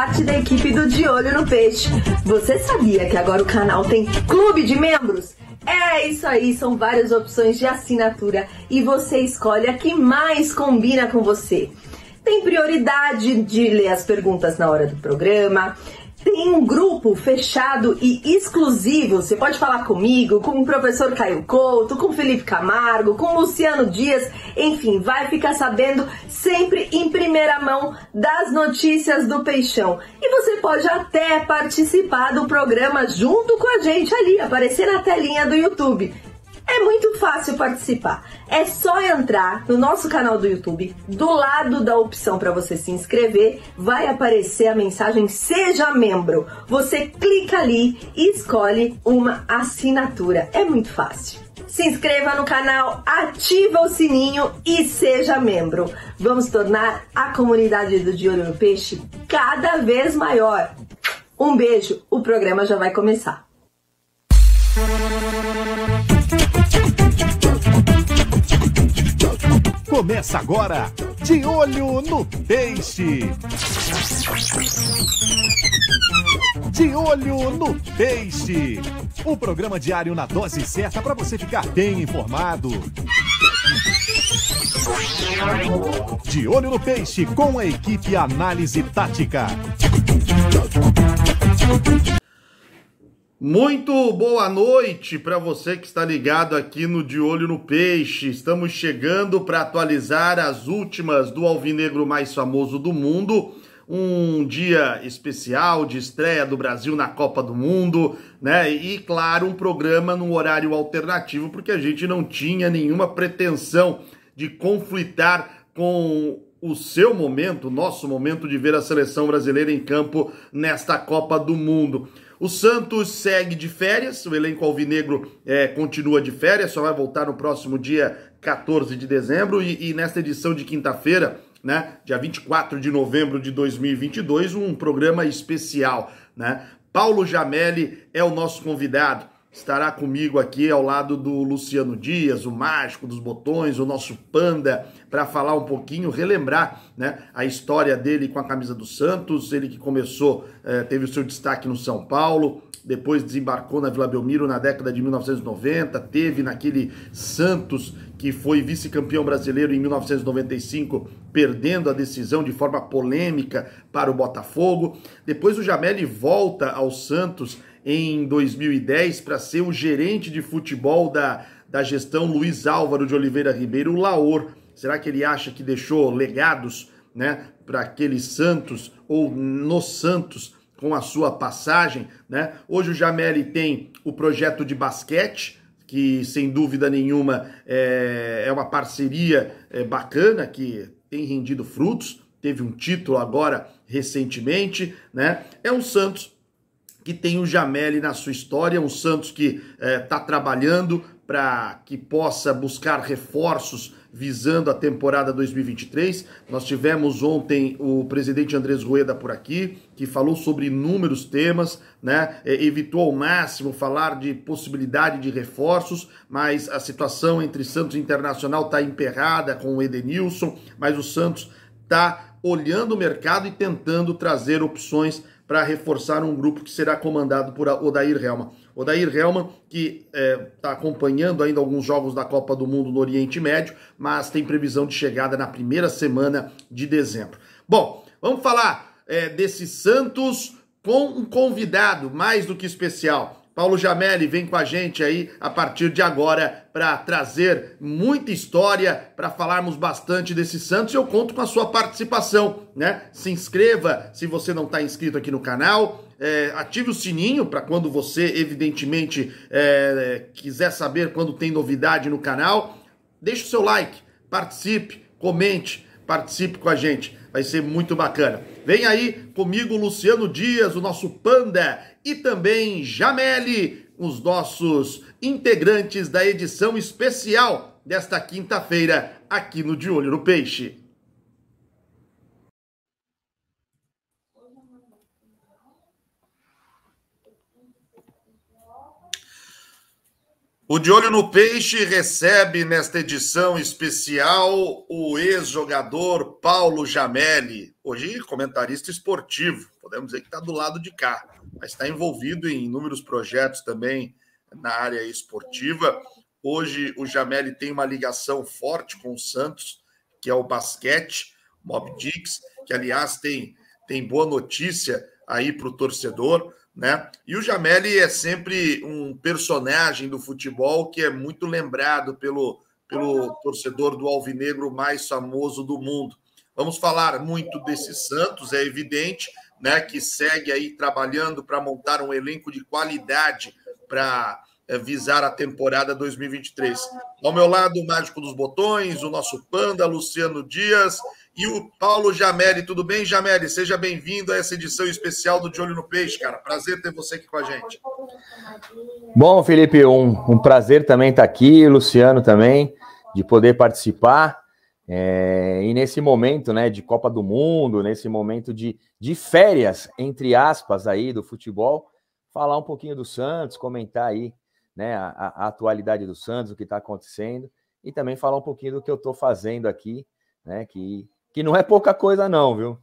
parte da equipe do De Olho no Peixe. Você sabia que agora o canal tem clube de membros? É isso aí, são várias opções de assinatura e você escolhe a que mais combina com você. Tem prioridade de ler as perguntas na hora do programa, tem um grupo fechado e exclusivo. Você pode falar comigo, com o professor Caio Couto, com Felipe Camargo, com Luciano Dias, enfim, vai ficar sabendo sempre em primeira mão das notícias do Peixão. E você pode até participar do programa junto com a gente ali, aparecer na telinha do YouTube. É muito fácil participar. É só entrar no nosso canal do YouTube. Do lado da opção para você se inscrever, vai aparecer a mensagem Seja Membro. Você clica ali e escolhe uma assinatura. É muito fácil. Se inscreva no canal, ativa o sininho e seja membro. Vamos tornar a comunidade do De Olho no Peixe cada vez maior. Um beijo, o programa já vai começar. Começa agora, de olho no peixe. De olho no peixe. O programa diário na dose certa para você ficar bem informado. De olho no peixe com a equipe Análise Tática. Muito boa noite para você que está ligado aqui no De Olho no Peixe. Estamos chegando para atualizar as últimas do alvinegro mais famoso do mundo. Um dia especial de estreia do Brasil na Copa do Mundo, né? E claro, um programa num horário alternativo, porque a gente não tinha nenhuma pretensão de conflitar com o seu momento, o nosso momento de ver a seleção brasileira em campo nesta Copa do Mundo. O Santos segue de férias, o elenco alvinegro é, continua de férias, só vai voltar no próximo dia 14 de dezembro e, e nesta edição de quinta-feira, né, dia 24 de novembro de 2022, um programa especial, né? Paulo Jamelli é o nosso convidado estará comigo aqui ao lado do Luciano Dias, o mágico dos botões, o nosso panda, para falar um pouquinho, relembrar né, a história dele com a camisa do Santos, ele que começou, eh, teve o seu destaque no São Paulo, depois desembarcou na Vila Belmiro na década de 1990, teve naquele Santos que foi vice-campeão brasileiro em 1995, perdendo a decisão de forma polêmica para o Botafogo. Depois o Jamelli volta ao Santos em 2010 para ser o gerente de futebol da, da gestão Luiz Álvaro de Oliveira Ribeiro, o Laor. Será que ele acha que deixou legados né, para aquele Santos ou no Santos com a sua passagem? Né? Hoje o Jameli tem o projeto de basquete, que sem dúvida nenhuma é, é uma parceria é, bacana que tem rendido frutos. Teve um título agora recentemente, né? É um Santos que tem o Jameli na sua história, um Santos que está eh, é, trabalhando para que possa buscar reforços visando a temporada 2023. Nós tivemos ontem o presidente Andrés Rueda por aqui, que falou sobre inúmeros temas, né? evitou ao máximo falar de possibilidade de reforços, mas a situação entre Santos e Internacional está emperrada com o Edenilson, mas o Santos está olhando o mercado e tentando trazer opções para reforçar um grupo que será comandado por Odair Helman. Odair Helman, que está é, tá acompanhando ainda alguns jogos da Copa do Mundo no Oriente Médio, mas tem previsão de chegada na primeira semana de dezembro. Bom, vamos falar é, desse Santos com um convidado mais do que especial. Paulo Jamelli vem com a gente aí a partir de agora para trazer muita história, para falarmos bastante desse Santos. Eu conto com a sua participação, né? Se inscreva se você não está inscrito aqui no canal. É, ative o sininho para quando você, evidentemente, é, quiser saber quando tem novidade no canal. Deixe o seu like, participe, comente participe com a gente, vai ser muito bacana. Vem aí comigo Luciano Dias, o nosso Panda, e também Jameli, os nossos integrantes da edição especial desta quinta-feira aqui no De Olho no Peixe. O De Olho no Peixe recebe nesta edição especial o ex-jogador Paulo Jamelli, hoje comentarista esportivo, podemos dizer que está do lado de cá, mas está envolvido em inúmeros projetos também na área esportiva. Hoje o Jamelli tem uma ligação forte com o Santos, que é o basquete, Mob Dix, que aliás tem, tem boa notícia aí para o torcedor né? E o Jameli é sempre um personagem do futebol que é muito lembrado pelo, pelo uhum. torcedor do Alvinegro mais famoso do mundo. Vamos falar muito desse Santos, é evidente, né? Que segue aí trabalhando para montar um elenco de qualidade para é, visar a temporada 2023. Ao meu lado, o Mágico dos Botões, o nosso Panda, Luciano Dias e o Paulo Jameli. Tudo bem, Jameli? Seja bem-vindo a essa edição especial do De Olho no Peixe, cara. Prazer ter você aqui com a gente. Bom, Felipe, um, um prazer também estar aqui, Luciano também, de poder participar. É, e nesse momento né, de Copa do Mundo, nesse momento de, de férias, entre aspas, aí do futebol, falar um pouquinho do Santos, comentar aí né, a, a atualidade do Santos, o que está acontecendo, e também falar um pouquinho do que eu estou fazendo aqui, né, que, que não é pouca coisa não, viu?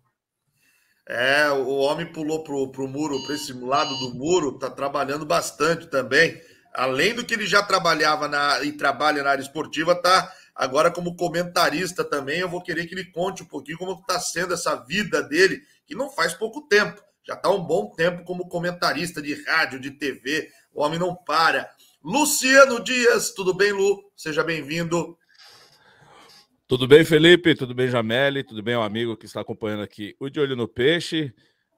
É, o homem pulou pro, pro muro, para esse lado do muro, tá trabalhando bastante também. Além do que ele já trabalhava na, e trabalha na área esportiva, tá agora como comentarista também. Eu vou querer que ele conte um pouquinho como está sendo essa vida dele, que não faz pouco tempo. Já está um bom tempo como comentarista de rádio, de TV. O homem não para. Luciano Dias. Tudo bem, Lu? Seja bem-vindo. Tudo bem, Felipe? Tudo bem, Jameli? Tudo bem, o amigo que está acompanhando aqui o De Olho no Peixe?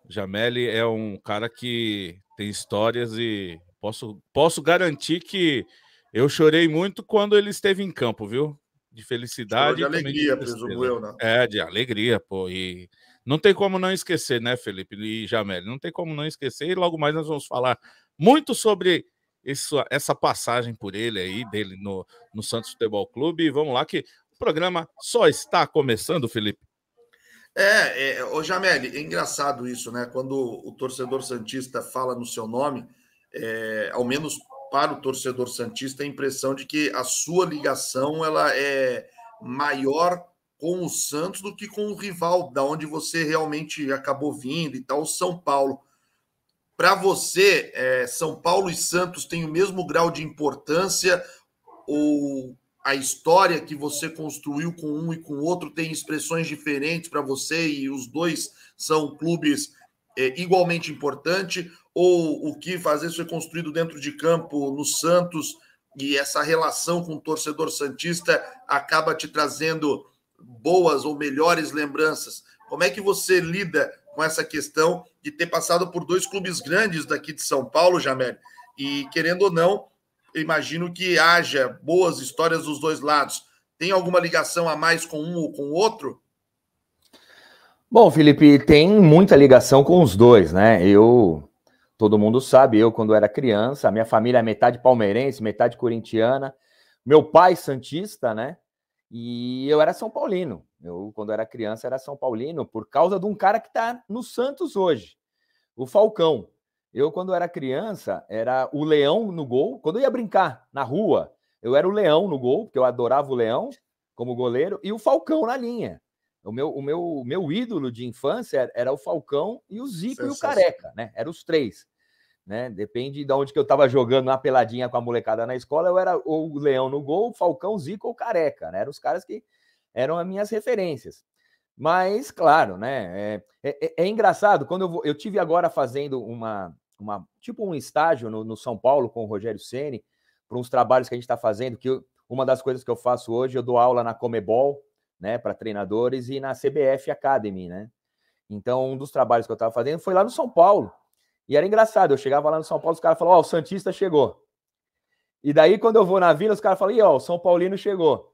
Jameli é um cara que tem histórias e posso, posso garantir que eu chorei muito quando ele esteve em campo, viu? De felicidade. Chorou de alegria, presumo eu, né? É, de alegria, pô. E não tem como não esquecer, né, Felipe e Jameli? Não tem como não esquecer. E logo mais nós vamos falar muito sobre essa passagem por ele aí, dele no, no Santos Futebol Clube. E vamos lá, que o programa só está começando, Felipe. É, é ô Jameli, é engraçado isso, né? Quando o torcedor Santista fala no seu nome, é, ao menos para o torcedor Santista, a impressão de que a sua ligação ela é maior com o Santos do que com o rival, da onde você realmente acabou vindo e tal, o São Paulo. Para você, é, São Paulo e Santos têm o mesmo grau de importância ou a história que você construiu com um e com o outro tem expressões diferentes para você e os dois são clubes é, igualmente importantes? Ou o que fazer foi construído dentro de campo no Santos e essa relação com o torcedor Santista acaba te trazendo boas ou melhores lembranças? Como é que você lida com essa questão de ter passado por dois clubes grandes daqui de São Paulo, Jamel. E querendo ou não, imagino que haja boas histórias dos dois lados. Tem alguma ligação a mais com um ou com o outro? Bom, Felipe, tem muita ligação com os dois, né? Eu, todo mundo sabe, eu quando era criança, minha família é metade palmeirense, metade corintiana, meu pai santista, né? E eu era São Paulino. Eu, quando era criança, era São Paulino por causa de um cara que está no Santos hoje, o Falcão. Eu, quando era criança, era o leão no gol. Quando eu ia brincar na rua, eu era o leão no gol, porque eu adorava o leão como goleiro, e o Falcão na linha. O meu, o meu, o meu ídolo de infância era, era o Falcão e o Zico e o Careca, né? Eram os três né? Depende de onde que eu estava jogando uma peladinha com a molecada na escola, eu era ou o Leão no gol, Falcão, Zico ou Careca, né? Eram os caras que eram as minhas referências. Mas, claro, né? É, é, é, é engraçado, quando eu, vou, eu tive agora fazendo uma, uma tipo um estágio no, no São Paulo com o Rogério Ceni para uns trabalhos que a gente está fazendo, que eu, uma das coisas que eu faço hoje, eu dou aula na Comebol, né, para treinadores e na CBF Academy, né? Então, um dos trabalhos que eu estava fazendo foi lá no São Paulo. E era engraçado, eu chegava lá no São Paulo, os caras falavam, ó, oh, o Santista chegou. E daí, quando eu vou na vila, os caras falam, ó, o São Paulino chegou.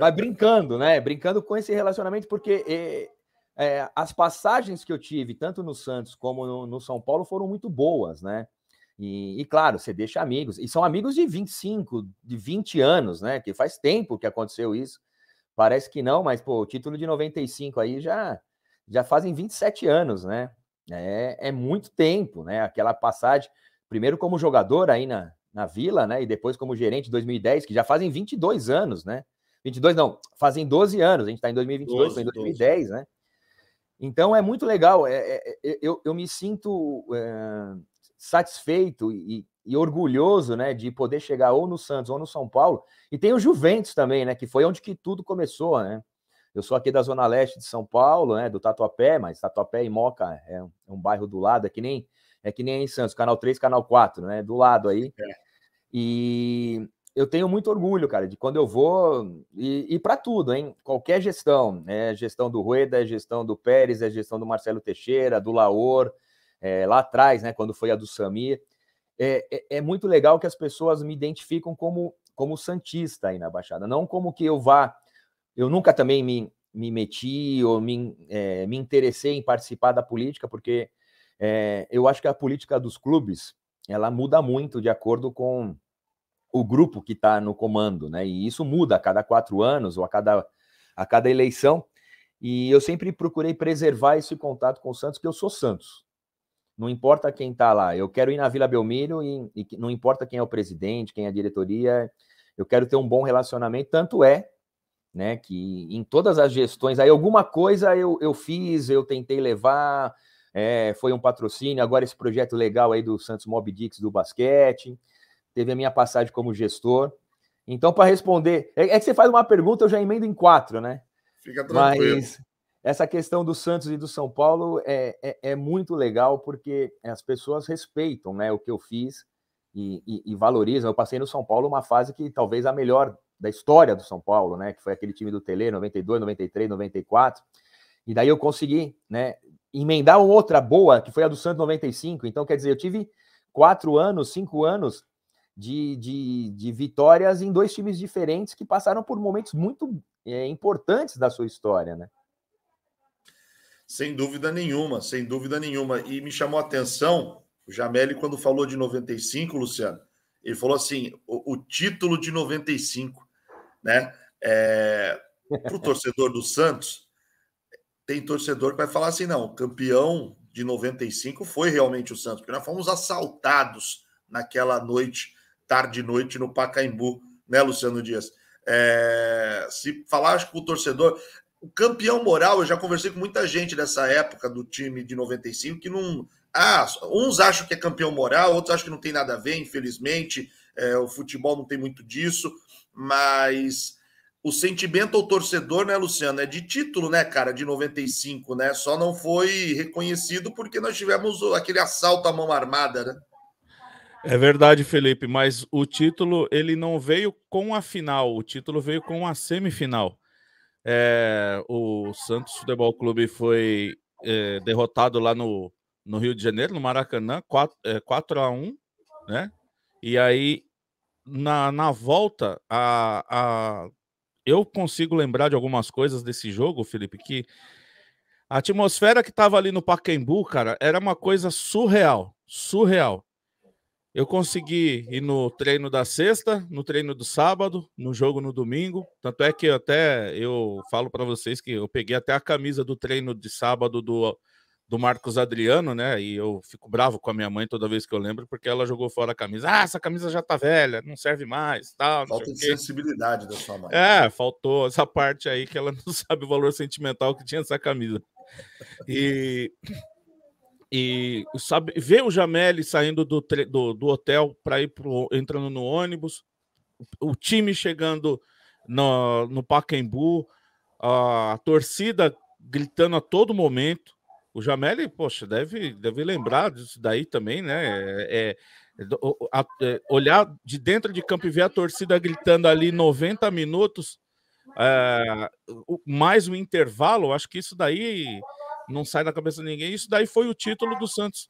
Mas brincando, né? Brincando com esse relacionamento, porque é, é, as passagens que eu tive, tanto no Santos como no, no São Paulo, foram muito boas, né? E, e, claro, você deixa amigos, e são amigos de 25, de 20 anos, né? Que faz tempo que aconteceu isso. Parece que não, mas pô, o título de 95 aí já já fazem 27 anos, né? É, é muito tempo, né? Aquela passagem, primeiro como jogador aí na, na Vila, né? E depois como gerente em 2010, que já fazem 22 anos, né? 22 não, fazem 12 anos, a gente está em 2022, 12, em 2010, 12. né? Então é muito legal, é, é, é eu, eu me sinto é, satisfeito e, e, orgulhoso, né, de poder chegar ou no Santos ou no São Paulo, e tem o Juventus também, né, que foi onde que tudo começou, né? Eu sou aqui da Zona Leste de São Paulo, né, do Tatuapé, mas Tatuapé e Moca é um, é um bairro do lado, é que nem é que nem em Santos, Canal 3, Canal 4, né, do lado aí. É. E eu tenho muito orgulho, cara, de quando eu vou e, e para tudo, hein? Qualquer gestão, né? Gestão do Rueda, é gestão do Pérez, é gestão do Marcelo Teixeira, do Laor, é, lá atrás, né? Quando foi a do Samir. É, é, é, muito legal que as pessoas me identificam como, como Santista aí na Baixada, não como que eu vá eu nunca também me, me meti ou me, é, me interessei em participar da política, porque é, eu acho que a política dos clubes ela muda muito de acordo com o grupo que está no comando, né? E isso muda a cada quatro anos ou a cada, a cada eleição. E eu sempre procurei preservar esse contato com o Santos, que eu sou Santos. Não importa quem está lá, eu quero ir na Vila Belmiro e, e não importa quem é o presidente, quem é a diretoria, eu quero ter um bom relacionamento. Tanto é né? Que em todas as gestões, aí alguma coisa eu, eu fiz, eu tentei levar, é, foi um patrocínio, agora esse projeto legal aí do Santos Mob Dix do basquete, teve a minha passagem como gestor. Então, para responder, é, é, que você faz uma pergunta, eu já emendo em quatro, né? Fica tranquilo. Mas essa questão do Santos e do São Paulo é, é, é muito legal, porque as pessoas respeitam né, o que eu fiz e, e, e valorizam. Eu passei no São Paulo uma fase que talvez a melhor da história do São Paulo, né? Que foi aquele time do Tele, 92, 93, 94. E daí eu consegui, né? Emendar outra boa, que foi a do Santos 95. Então, quer dizer, eu tive quatro anos, cinco anos de, de, de vitórias em dois times diferentes que passaram por momentos muito é, importantes da sua história, né? Sem dúvida nenhuma, sem dúvida nenhuma. E me chamou a atenção o Jamel quando falou de 95, Luciano, ele falou assim: o, o título de 95 né? É, para o torcedor do Santos, tem torcedor que vai falar assim: não, o campeão de 95 foi realmente o Santos, porque nós fomos assaltados naquela noite, tarde noite, no Pacaembu, né, Luciano Dias? É, se falar acho que o torcedor. O campeão moral, eu já conversei com muita gente dessa época do time de 95 que não. Ah, uns acham que é campeão moral, outros acham que não tem nada a ver, infelizmente. É, o futebol não tem muito disso mas o sentimento ao torcedor, né, Luciano, é de título, né, cara, de 95, né? Só não foi reconhecido porque nós tivemos aquele assalto à mão armada, né? É verdade, Felipe, mas o título ele não veio com a final, o título veio com a semifinal. É, o Santos Futebol Clube foi é, derrotado lá no, no Rio de Janeiro, no Maracanã, 4, é, 4 a 1 né? E aí na, na volta, a, a, eu consigo lembrar de algumas coisas desse jogo, Felipe, que a atmosfera que estava ali no Pacaembu, cara, era uma coisa surreal, surreal. Eu consegui ir no treino da sexta, no treino do sábado, no jogo no domingo. Tanto é que até eu falo para vocês que eu peguei até a camisa do treino de sábado do, do Marcos Adriano, né? E eu fico bravo com a minha mãe toda vez que eu lembro, porque ela jogou fora a camisa. Ah, essa camisa já tá velha, não serve mais, tal. Falta de sensibilidade da sua mãe. É, faltou essa parte aí que ela não sabe o valor sentimental que tinha essa camisa. E e sabe, vê o Jameli saindo do, do, do hotel para ir pro, entrando no ônibus, o time chegando no, no Pacaembu, a torcida gritando a todo momento o Jameli, poxa, deve, deve lembrar disso daí também, né? É, é, é a, é, olhar de dentro de campo e ver a torcida gritando ali 90 minutos, é, mais um intervalo, acho que isso daí não sai da cabeça de ninguém. Isso daí foi o título do Santos,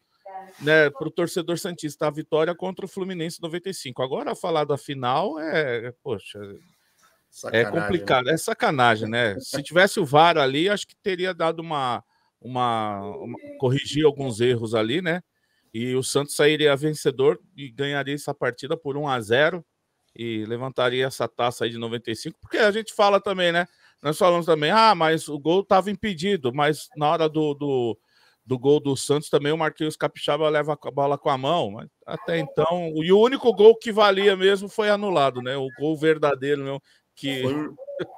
né? Para o torcedor Santista, a vitória contra o Fluminense 95. Agora, falar da final é, poxa, é sacanagem, é complicado, é sacanagem, né? Se tivesse o VAR ali, acho que teria dado uma uma, uma corrigir alguns erros ali, né? E o Santos sairia vencedor e ganharia essa partida por 1 a 0 e levantaria essa taça aí de 95, porque a gente fala também, né? Nós falamos também, ah, mas o gol estava impedido, mas na hora do, do, do, gol do Santos também o Marquinhos Capixaba leva a bola com a mão, até então, e o único gol que valia mesmo foi anulado, né? O gol verdadeiro mesmo, que... Foi,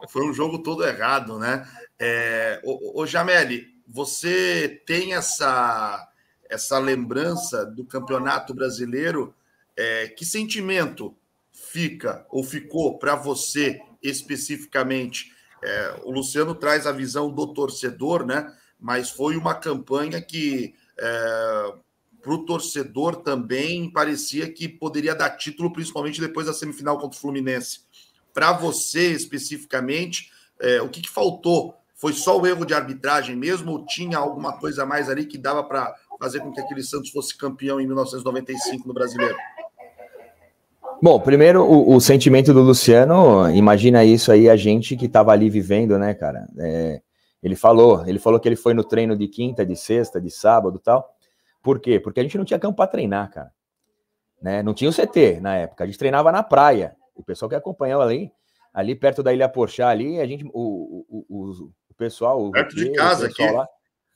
foi um jogo todo errado, né? É, o, o Jameli, você tem essa, essa lembrança do Campeonato Brasileiro? É, que sentimento fica ou ficou para você especificamente? É, o Luciano traz a visão do torcedor, né? Mas foi uma campanha que é, para o torcedor também parecia que poderia dar título, principalmente depois da semifinal contra o Fluminense. Para você especificamente, é, o que, que faltou foi só o erro de arbitragem mesmo ou tinha alguma coisa a mais ali que dava para fazer com que aquele Santos fosse campeão em 1995 no Brasileiro? Bom, primeiro o, o sentimento do Luciano, imagina isso aí a gente que estava ali vivendo, né, cara? É, ele falou, ele falou que ele foi no treino de quinta, de sexta, de sábado, tal. Por quê? Porque a gente não tinha campo para treinar, cara. Né? Não tinha o CT na época, a gente treinava na praia. O pessoal que acompanhou ali, ali perto da Ilha Porchá, ali, a gente, o, o, o, o pessoal. O Perto de casa aqui. Lá,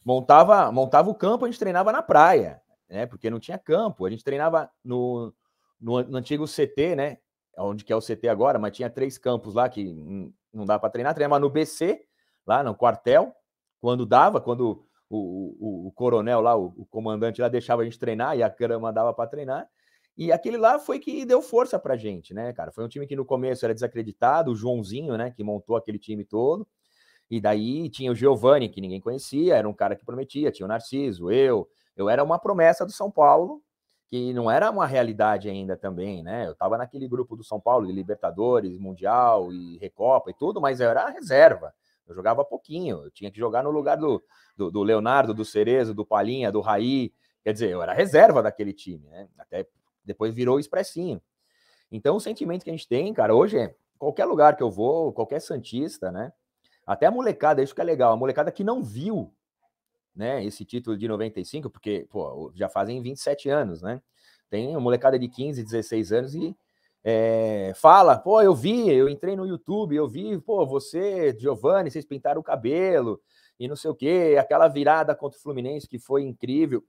montava, montava o campo, a gente treinava na praia, né? Porque não tinha campo. A gente treinava no, no, no antigo CT, né? Onde que é o CT agora, mas tinha três campos lá que não dá para treinar. Treinava no BC, lá no quartel, quando dava, quando o, o, o coronel lá, o, o, comandante lá deixava a gente treinar e a grama dava para treinar. E aquele lá foi que deu força pra gente, né, cara? Foi um time que no começo era desacreditado, o Joãozinho, né, que montou aquele time todo. E daí tinha o Giovani, que ninguém conhecia, era um cara que prometia, tinha o Narciso, eu. Eu era uma promessa do São Paulo, que não era uma realidade ainda também, né? Eu estava naquele grupo do São Paulo, de Libertadores, Mundial e Recopa e tudo, mas eu era reserva. Eu jogava pouquinho, eu tinha que jogar no lugar do, do, do Leonardo, do Cerezo, do Palinha, do Raí. Quer dizer, eu era reserva daquele time, né? Até depois virou expressinho. Então, o sentimento que a gente tem, cara, hoje é qualquer lugar que eu vou, qualquer Santista, né? Até a molecada, isso que é legal, a molecada que não viu né, esse título de 95, porque pô, já fazem 27 anos, né? Tem uma molecada de 15, 16 anos e é, fala, pô, eu vi, eu entrei no YouTube, eu vi, pô, você, Giovanni, vocês pintaram o cabelo e não sei o quê, aquela virada contra o Fluminense que foi incrível.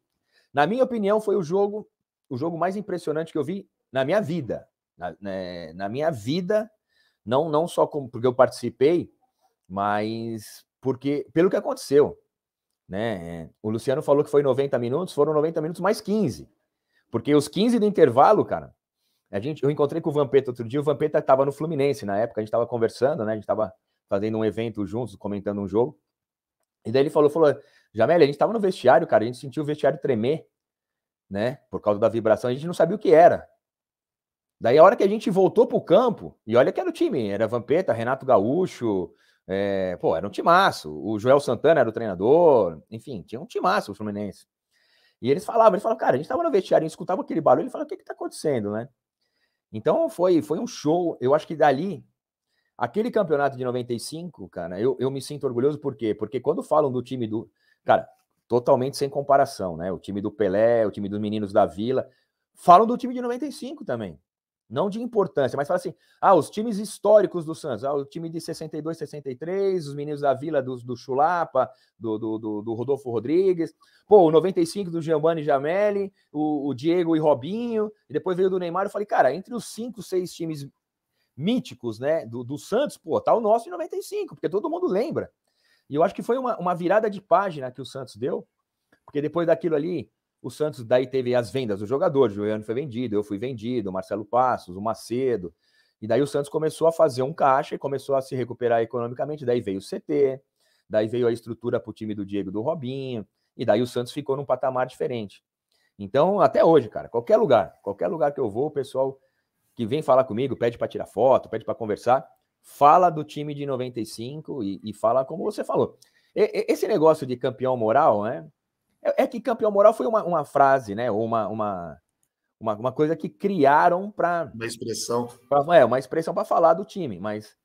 Na minha opinião, foi o jogo, o jogo mais impressionante que eu vi na minha vida. Na, né, na minha vida, não, não só como, porque eu participei, mas porque pelo que aconteceu, né? Eh, o Luciano falou que foi 90 minutos, foram 90 minutos mais 15. Porque os 15 do intervalo, cara, a gente, eu encontrei com o Vampeta outro dia, o Vampeta estava no Fluminense na época, a gente estava conversando, né? A gente estava fazendo um evento juntos, comentando um jogo. E daí ele falou, falou, Jamel, a gente estava no vestiário, cara, a gente sentiu o vestiário tremer, né? Por causa da vibração, a gente não sabia o que era. Daí a hora que a gente voltou pro campo, e olha que era o time, era Vampeta, Renato Gaúcho, é, pô, era um timaço. O Joel Santana era o treinador, enfim, tinha um timaço o Fluminense. E eles falavam, eles falavam, cara, a gente estava no vestiário, a gente escutava aquele barulho, e falava, o que que tá acontecendo, né? Então foi, foi um show, eu acho que dali, aquele campeonato de 95, cara, eu, eu me sinto orgulhoso, por quê? Porque quando falam do time do, cara, totalmente sem comparação, né? O time do Pelé, o time dos meninos da Vila, falam do time de 95 também não de importância, mas fala assim: ah, os times históricos do Santos, ah, o time de 62, 63, os meninos da Vila do, do Chulapa, do, do, do, do Rodolfo Rodrigues, pô, o 95 do Giovanni Jamelli, o, o, Diego e Robinho, e depois veio do Neymar. Eu falei, cara, entre os cinco, seis times míticos, né, do, do Santos, pô, tá o nosso em 95, porque todo mundo lembra. E eu acho que foi uma, uma virada de página que o Santos deu, porque depois daquilo ali, o Santos daí teve as vendas dos jogadores, o Juliano foi vendido, eu fui vendido, o Marcelo Passos, o Macedo. E daí o Santos começou a fazer um caixa e começou a se recuperar economicamente. Daí veio o CT, daí veio a estrutura para o time do Diego do Robinho, e daí o Santos ficou num patamar diferente. Então, até hoje, cara, qualquer lugar, qualquer lugar que eu vou, o pessoal que vem falar comigo, pede para tirar foto, pede para conversar, fala do time de 95 e, e fala como você falou. E, esse negócio de campeão moral, né? É, é que campeão moral foi uma, uma frase, né? Ou uma, uma, uma, uma coisa que criaram para. Uma expressão. Pra, é, uma expressão para falar do time, mas.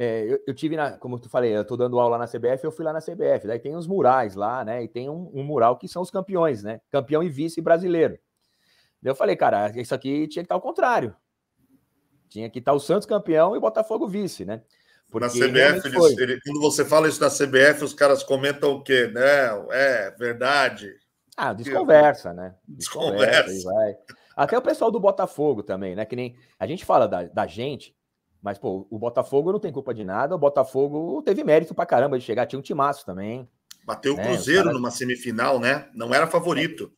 É, eu, eu, tive, na, como tu falei, eu tô dando aula na CBF, eu fui lá na CBF. Daí tem uns murais lá, né? E tem um, um mural que são os campeões, né? Campeão e vice brasileiro. Daí eu falei, cara, isso aqui tinha que estar ao contrário. Tinha que estar o Santos campeão e o Botafogo vice, né? na é CBF, ele, quando você fala isso na CBF, os caras comentam o quê? não né? É verdade. Ah, desconversa, né? Desconversa. desconversa Até o pessoal do Botafogo também, né? Que nem a gente fala da, da gente, mas pô, o Botafogo não tem culpa de nada. O Botafogo teve mérito pra caramba de chegar, tinha um timaço também. Bateu né? o Cruzeiro numa semifinal, né? Não era favorito.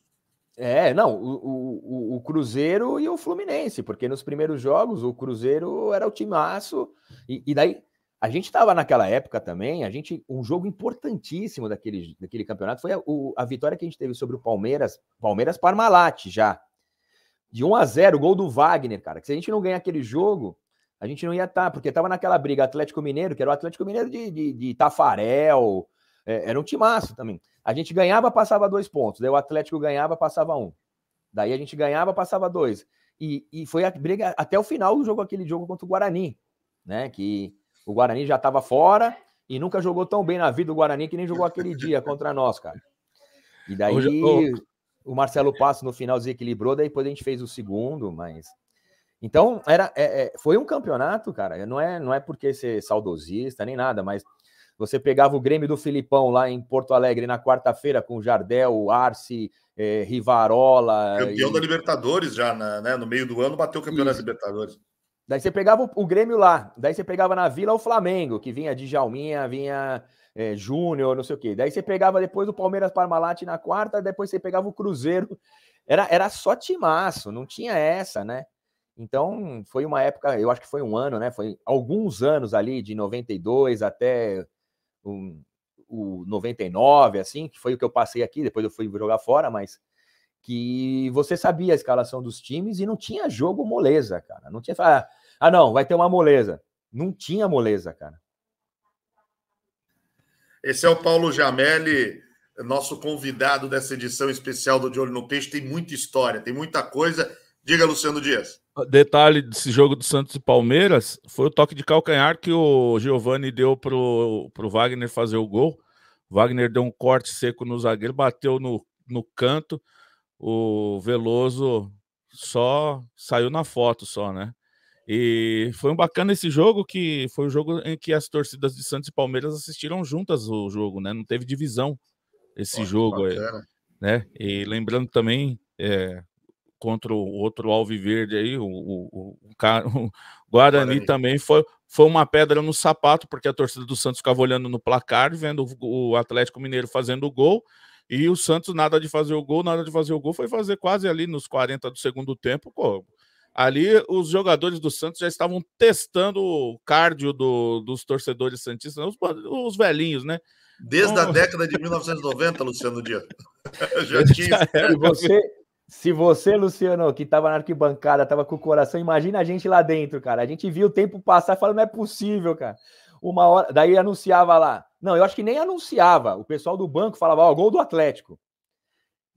É, é não, o, o, o, Cruzeiro e o Fluminense, porque nos primeiros jogos o Cruzeiro era o timaço, e, e daí a gente estava naquela época também, a gente um jogo importantíssimo daquele, daquele campeonato foi a, o, a vitória que a gente teve sobre o Palmeiras, Palmeiras Parmalat já. De 1 a 0, gol do Wagner, cara. Que se a gente não ganhar aquele jogo, a gente não ia estar, tá, porque estava naquela briga Atlético Mineiro, que era o Atlético Mineiro de, de, de Tafarel, é, era um timaço também. A gente ganhava, passava dois pontos, daí o Atlético ganhava, passava um. Daí a gente ganhava, passava dois. E, e foi a briga até o final do jogo, aquele jogo contra o Guarani, né? Que o Guarani já estava fora e nunca jogou tão bem na vida do Guarani que nem jogou aquele dia contra nós, cara. E daí o Marcelo Passo no final desequilibrou, daí depois a gente fez o segundo, mas. Então, era, é, é, foi um campeonato, cara. Não é, não é porque ser saudosista nem nada, mas você pegava o Grêmio do Filipão lá em Porto Alegre na quarta-feira com o Jardel, o Arce, é, Rivarola. Campeão e... da Libertadores já, né? né no meio do ano bateu o campeão Isso. da Libertadores. Daí você pegava o, Grêmio lá, daí você pegava na Vila o Flamengo, que vinha de Jalminha, vinha é, Júnior, não sei o quê. Daí você pegava depois o Palmeiras Parmalat na quarta, depois você pegava o Cruzeiro. Era, era só timaço, não tinha essa, né? Então, foi uma época, eu acho que foi um ano, né? Foi alguns anos ali, de 92 até o 99, assim, que foi o que eu passei aqui, depois eu fui jogar fora, mas que você sabia a escalação dos times e não tinha jogo moleza, cara. Não tinha falar, ah, ah, não, vai ter uma moleza. Não tinha moleza, cara. Esse é o Paulo Jamelli, nosso convidado dessa edição especial do De Olho no Peixe. Tem muita história, tem muita coisa. Diga, Luciano Dias. Ah, detalhe desse jogo do Santos e Palmeiras foi o toque de calcanhar que o Giovani deu pro, pro Wagner fazer o gol. Wagner deu um corte seco no zagueiro, bateu no, no canto. O Veloso só saiu na foto, só, né? E foi um bacana esse jogo, que foi o um jogo em que as torcidas de Santos e Palmeiras assistiram juntas o jogo, né? Não teve divisão esse jogo. É, aí. né? E lembrando também, é, contra o outro Alviverde aí, o, o, o, o Guarani também foi, foi uma pedra no sapato, porque a torcida do Santos ficava olhando no placar, vendo o Atlético Mineiro fazendo o gol, e o Santos nada de fazer o gol, nada de fazer o gol, foi fazer quase ali nos 40 do segundo tempo, pô, Ali, os jogadores do Santos já estavam testando o cardio do, dos torcedores santistas, os, os velhinhos, né? Desde então... a década de 1990, Luciano Dias. já tinha. E você, se você, Luciano, que estava na arquibancada, estava com o coração, imagina a gente lá dentro, cara. A gente viu o tempo passar e falou, não é possível, cara. Uma hora, daí anunciava lá. Não, eu acho que nem anunciava. O pessoal do banco falava, ó, gol do Atlético.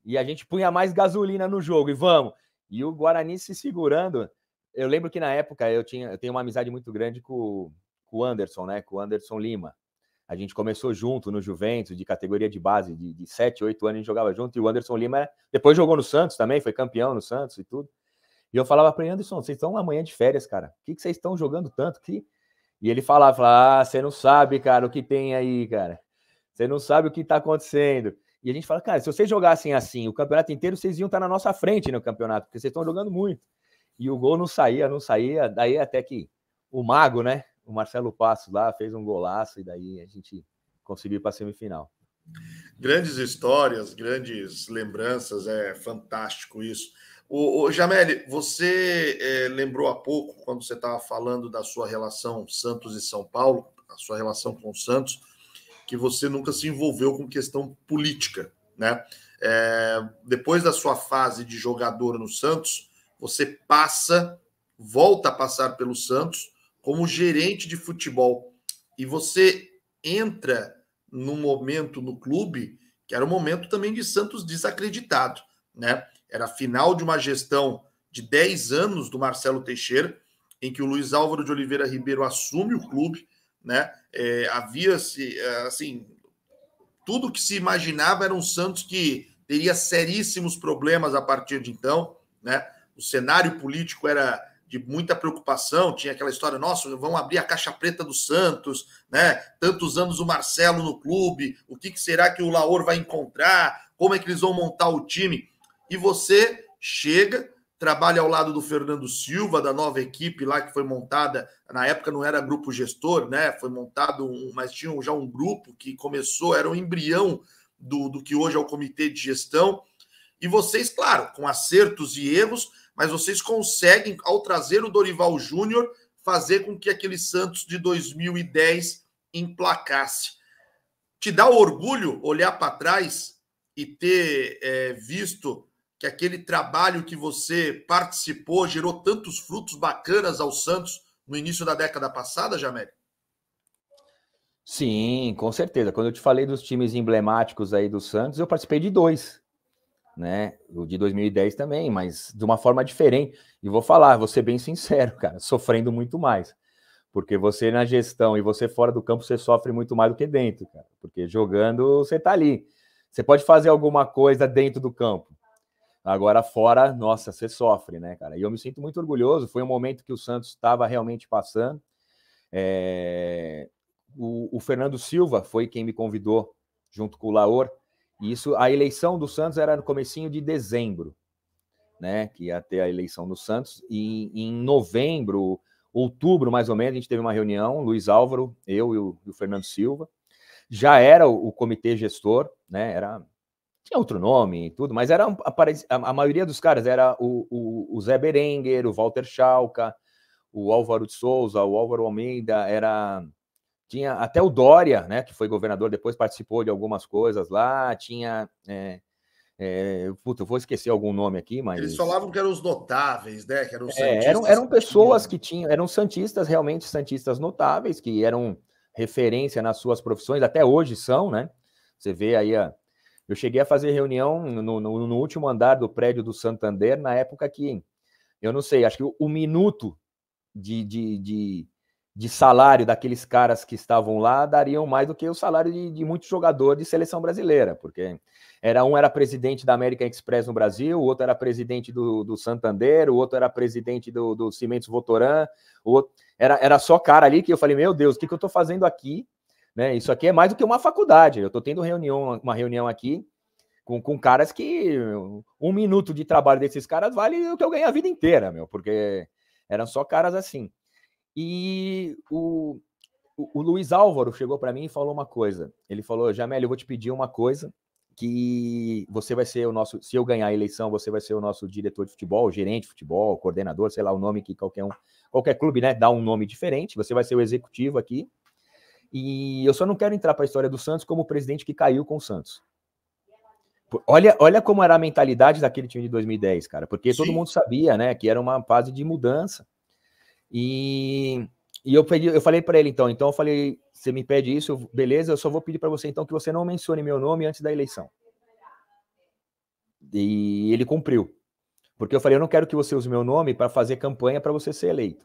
E a gente punha mais gasolina no jogo e vamos. E o Guarani se segurando. Eu lembro que na época eu tinha eu tenho uma amizade muito grande com, com o Anderson, né? Com o Anderson Lima. A gente começou junto no Juventus, de categoria de base, de, de 7, 8 anos a gente jogava junto. E o Anderson Lima depois jogou no Santos também, foi campeão no Santos e tudo. E eu falava para ele, Anderson, vocês estão amanhã de férias, cara. O que, que vocês estão jogando tanto que. E ele falava, falava, ah, você não sabe, cara, o que tem aí, cara. Você não sabe o que está acontecendo. E a gente fala, cara, se vocês jogassem assim o campeonato inteiro, vocês iam estar tá na nossa frente no campeonato, porque vocês estão jogando muito. E o gol não saía, não saía. Daí até que o Mago, né? O Marcelo Passo lá fez um golaço e daí a gente conseguiu ir para a semifinal. Grandes histórias, grandes lembranças, é fantástico isso. O, o Jameli, você é, lembrou há pouco, quando você estava falando da sua relação Santos e São Paulo, a sua relação com o Santos, que você nunca se envolveu com questão política, né? É, depois da sua fase de jogador no Santos, você passa, volta a passar pelo Santos como gerente de futebol e você entra num momento no clube que era um momento também de Santos desacreditado, né? Era final de uma gestão de 10 anos do Marcelo Teixeira, em que o Luiz Álvaro de Oliveira Ribeiro assume o clube, né? É, Havia-se, é, assim, tudo que se imaginava era um Santos que teria seríssimos problemas a partir de então, né? O cenário político era de muita preocupação, tinha aquela história, nossa, vão abrir a caixa preta do Santos, né? Tantos anos o Marcelo no clube, o que, que será que o Laor vai encontrar? Como é que eles vão montar o time? E você chega trabalha ao lado do Fernando Silva, da nova equipe lá que foi montada, na época não era grupo gestor, né? Foi montado, um, mas tinha já um grupo que começou, era um embrião do, do que hoje é o comitê de gestão. E vocês, claro, com acertos e erros, mas vocês conseguem, ao trazer o Dorival Júnior, fazer com que aquele Santos de 2010 emplacasse. Te dá orgulho olhar para trás e ter é, visto que aquele trabalho que você participou gerou tantos frutos bacanas ao Santos no início da década passada, Jamel? Sim, com certeza. Quando eu te falei dos times emblemáticos aí do Santos, eu participei de dois, né? O de 2010 também, mas de uma forma diferente. E vou falar, vou ser bem sincero, cara, sofrendo muito mais. Porque você na gestão e você fora do campo, você sofre muito mais do que dentro, cara. Porque jogando, você tá ali. Você pode fazer alguma coisa dentro do campo, Agora fora, nossa, você sofre, né, cara? E eu me sinto muito orgulhoso. Foi um momento que o Santos estava realmente passando. É... O, o, Fernando Silva foi quem me convidou junto com o Laor. E isso, a eleição do Santos era no comecinho de dezembro, né? Que ia ter a eleição do Santos. E em novembro, outubro, mais ou menos, a gente teve uma reunião, Luiz Álvaro, eu e o, e o Fernando Silva. Já era o, o comitê gestor, né? Era tinha outro nome e tudo, mas era a, a, maioria dos caras era o, o, o Zé Berenguer, o Walter Schalka, o Álvaro de Souza, o Álvaro Almeida, era tinha até o Dória, né, que foi governador, depois participou de algumas coisas lá, tinha é, é, puta, eu vou esquecer algum nome aqui, mas. Eles falavam que eram os notáveis, né? Que eram, é, eram, eram pessoas que tinham, eram santistas, realmente santistas notáveis, que eram referência nas suas profissões, até hoje são, né? Você vê aí a, eu cheguei a fazer reunião no, no, no último andar do prédio do Santander, na época que, eu não sei, acho que o, o minuto de, de, de, de, salário daqueles caras que estavam lá dariam mais do que o salário de, de muitos jogadores de seleção brasileira, porque era um era presidente da América Express no Brasil, o outro era presidente do, do Santander, o outro era presidente do, do Cimentos Votorã, o outro, era, era só cara ali que eu falei, meu Deus, o que, que eu estou fazendo aqui? Né? Isso aqui é mais do que uma faculdade. Eu estou tendo reunião, uma reunião aqui com, com caras que um minuto de trabalho desses caras vale o que eu ganhei a vida inteira, meu, porque eram só caras assim. E o, o, o Luiz Álvaro chegou para mim e falou uma coisa. Ele falou: Jamel, eu vou te pedir uma coisa que você vai ser o nosso, se eu ganhar a eleição, você vai ser o nosso diretor de futebol, gerente de futebol, coordenador, sei lá o nome que qualquer um, qualquer clube, né, dá um nome diferente, você vai ser o executivo aqui e eu só não quero entrar para a história do Santos como o presidente que caiu com o Santos. Olha, olha como era a mentalidade daquele time de 2010, cara, porque Sim. todo mundo sabia, né, que era uma fase de mudança. E, e eu pedi, eu falei para ele então, então eu falei, você me pede isso, beleza? Eu só vou pedir para você então que você não mencione meu nome antes da eleição. E ele cumpriu, porque eu falei, eu não quero que você use meu nome para fazer campanha para você ser eleito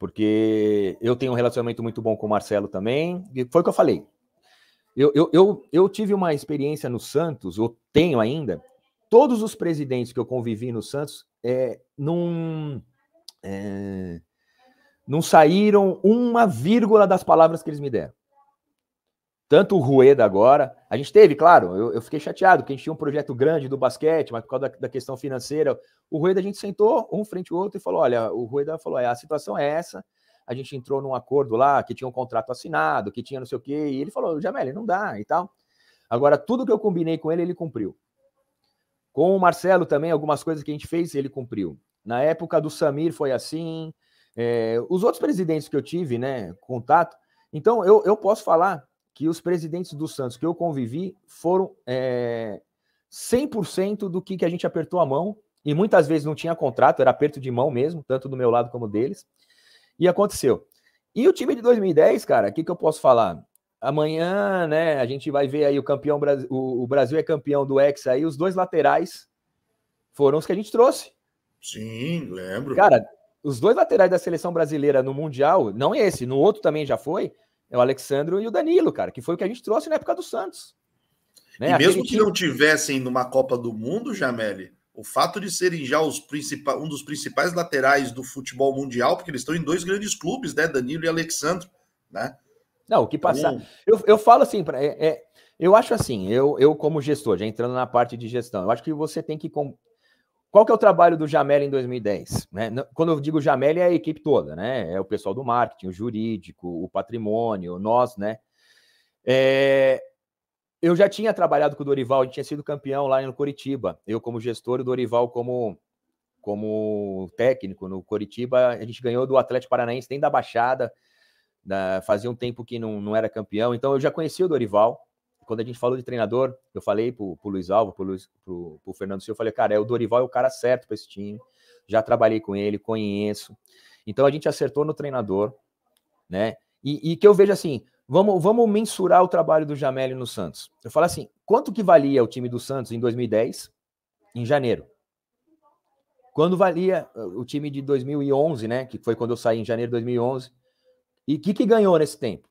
porque eu tenho um relacionamento muito bom com o Marcelo também, e foi o que eu falei. Eu, eu, eu, eu tive uma experiência no Santos, ou tenho ainda, todos os presidentes que eu convivi no Santos é, não, é, não saíram uma vírgula das palavras que eles me deram tanto o Rueda agora. A gente teve, claro, eu, eu, fiquei chateado, que a gente tinha um projeto grande do basquete, mas por causa da, da questão financeira, o Rueda a gente sentou um frente ao outro e falou: olha, o Rueda falou: é, a situação é essa, a gente entrou num acordo lá que tinha um contrato assinado, que tinha não sei o quê, e ele falou: Jamel, não dá e tal. Agora, tudo que eu combinei com ele, ele cumpriu. Com o Marcelo também, algumas coisas que a gente fez, ele cumpriu. Na época do Samir foi assim. É, os outros presidentes que eu tive, né, contato. Então, eu, eu posso falar que os presidentes do Santos que eu convivi foram é, 100% do que, que a gente apertou a mão e muitas vezes não tinha contrato, era aperto de mão mesmo, tanto do meu lado como deles. E aconteceu. E o time de 2010, cara, o que, que eu posso falar? Amanhã, né, a gente vai ver aí o campeão, o Brasil é campeão do Ex aí, os dois laterais foram os que a gente trouxe. Sim, lembro. Cara, os dois laterais da seleção brasileira no Mundial, não esse, no outro também já foi, é o Alexandro e o Danilo, cara, que foi o que a gente trouxe na época do Santos. Né? E mesmo que time... não tivessem numa Copa do Mundo, Jameli, o fato de serem já os principais, um dos principais laterais do futebol mundial, porque eles estão em dois grandes clubes, né? Danilo e Alexandro, né? Não, o que passar. Então, eu, eu falo assim, é, é, eu acho assim, eu, eu como gestor, já entrando na parte de gestão, eu acho que você tem que qual que é o trabalho do Jamel em 2010? Né? Quando eu digo Jamel, é a equipe toda, né? É o pessoal do marketing, o jurídico, o patrimônio, nós, né? É... Eu já tinha trabalhado com o Dorival, a gente tinha sido campeão lá no Curitiba. Eu como gestor, o Dorival como, como técnico no Curitiba. A gente ganhou do Atlético Paranaense, nem da Baixada. Da... Fazia um tempo que não, não era campeão. Então eu já conhecia o Dorival quando a gente falou de treinador, eu falei pro, pro Luiz Alvo, pro, Luiz, pro, pro Fernando Silva, eu falei, cara, é o Dorival é o cara certo para esse time. Já trabalhei com ele, conheço. Então a gente acertou no treinador, né? E, e que eu vejo assim, vamos, vamos mensurar o trabalho do Jamel no Santos. Eu falo assim, quanto que valia o time do Santos em 2010, em janeiro? Quando valia uh, o time de 2011, né? Que foi quando eu saí em janeiro de 2011. E o que, que ganhou nesse tempo?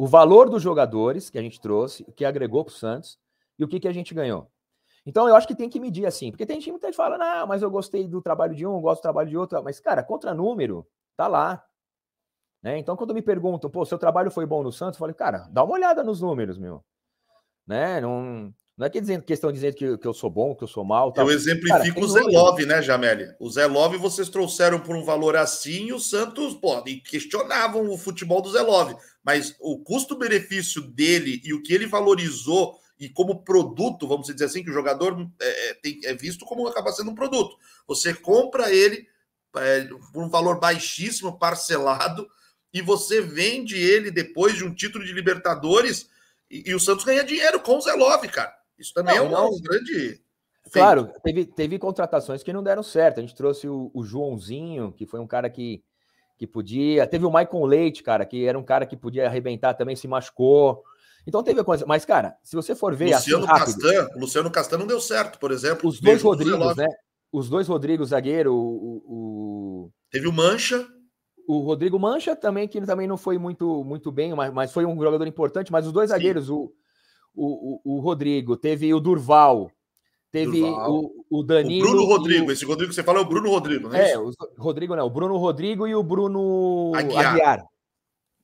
o valor dos jogadores que a gente trouxe, que agregou para o Santos e o que, que a gente ganhou. Então eu acho que tem que medir assim, porque tem time que fala, não, mas eu gostei do trabalho de um, gosto do trabalho de outro, mas cara, contra número, tá lá. Né? Então quando me perguntam, pô, seu trabalho foi bom no Santos, eu falei, cara, dá uma olhada nos números, meu. Né? Não, não é que dizendo, questão dizendo que, que eu sou bom, que eu sou mal. Tal. Eu exemplifico Cara, o Zé Love, né, Jamélia? O Zé Love vocês trouxeram por um valor assim e o Santos, pô, questionavam o futebol do Zé Love. Mas o custo-benefício dele e o que ele valorizou e como produto, vamos dizer assim, que o jogador é, é, tem, é visto como acaba sendo um produto. Você compra ele é, por um valor baixíssimo, parcelado, e você vende ele depois de um título de Libertadores, e, e o Santos ganha dinheiro com o Love, cara. Isso também é não, é um, não... um grande. Claro, teve, teve contratações que não deram certo. A gente trouxe o, o Joãozinho, que foi um cara que, que podia. Teve o Michael Leite, cara, que era um cara que podia arrebentar também, se machucou. Então teve a coisa. Mas, cara, se você for ver. Assim Luciano assim, rápido, Castan, Luciano Castan não deu certo, por exemplo. Os dois Rodrigos, né? Os dois Rodrigos, zagueiro, o, o, Teve o Mancha. O Rodrigo Mancha também, que também não foi muito, muito bem, mas, mas foi um jogador importante, mas os dois Sim. zagueiros, o, o, o, o Rodrigo, teve o Durval, teve Durval. O, o Danilo. O Bruno Rodrigo, esse Rodrigo que você fala é o Bruno Rodrigo, não é? É, o Rodrigo não, o Bruno Rodrigo e o Bruno Aguiar, Aguiar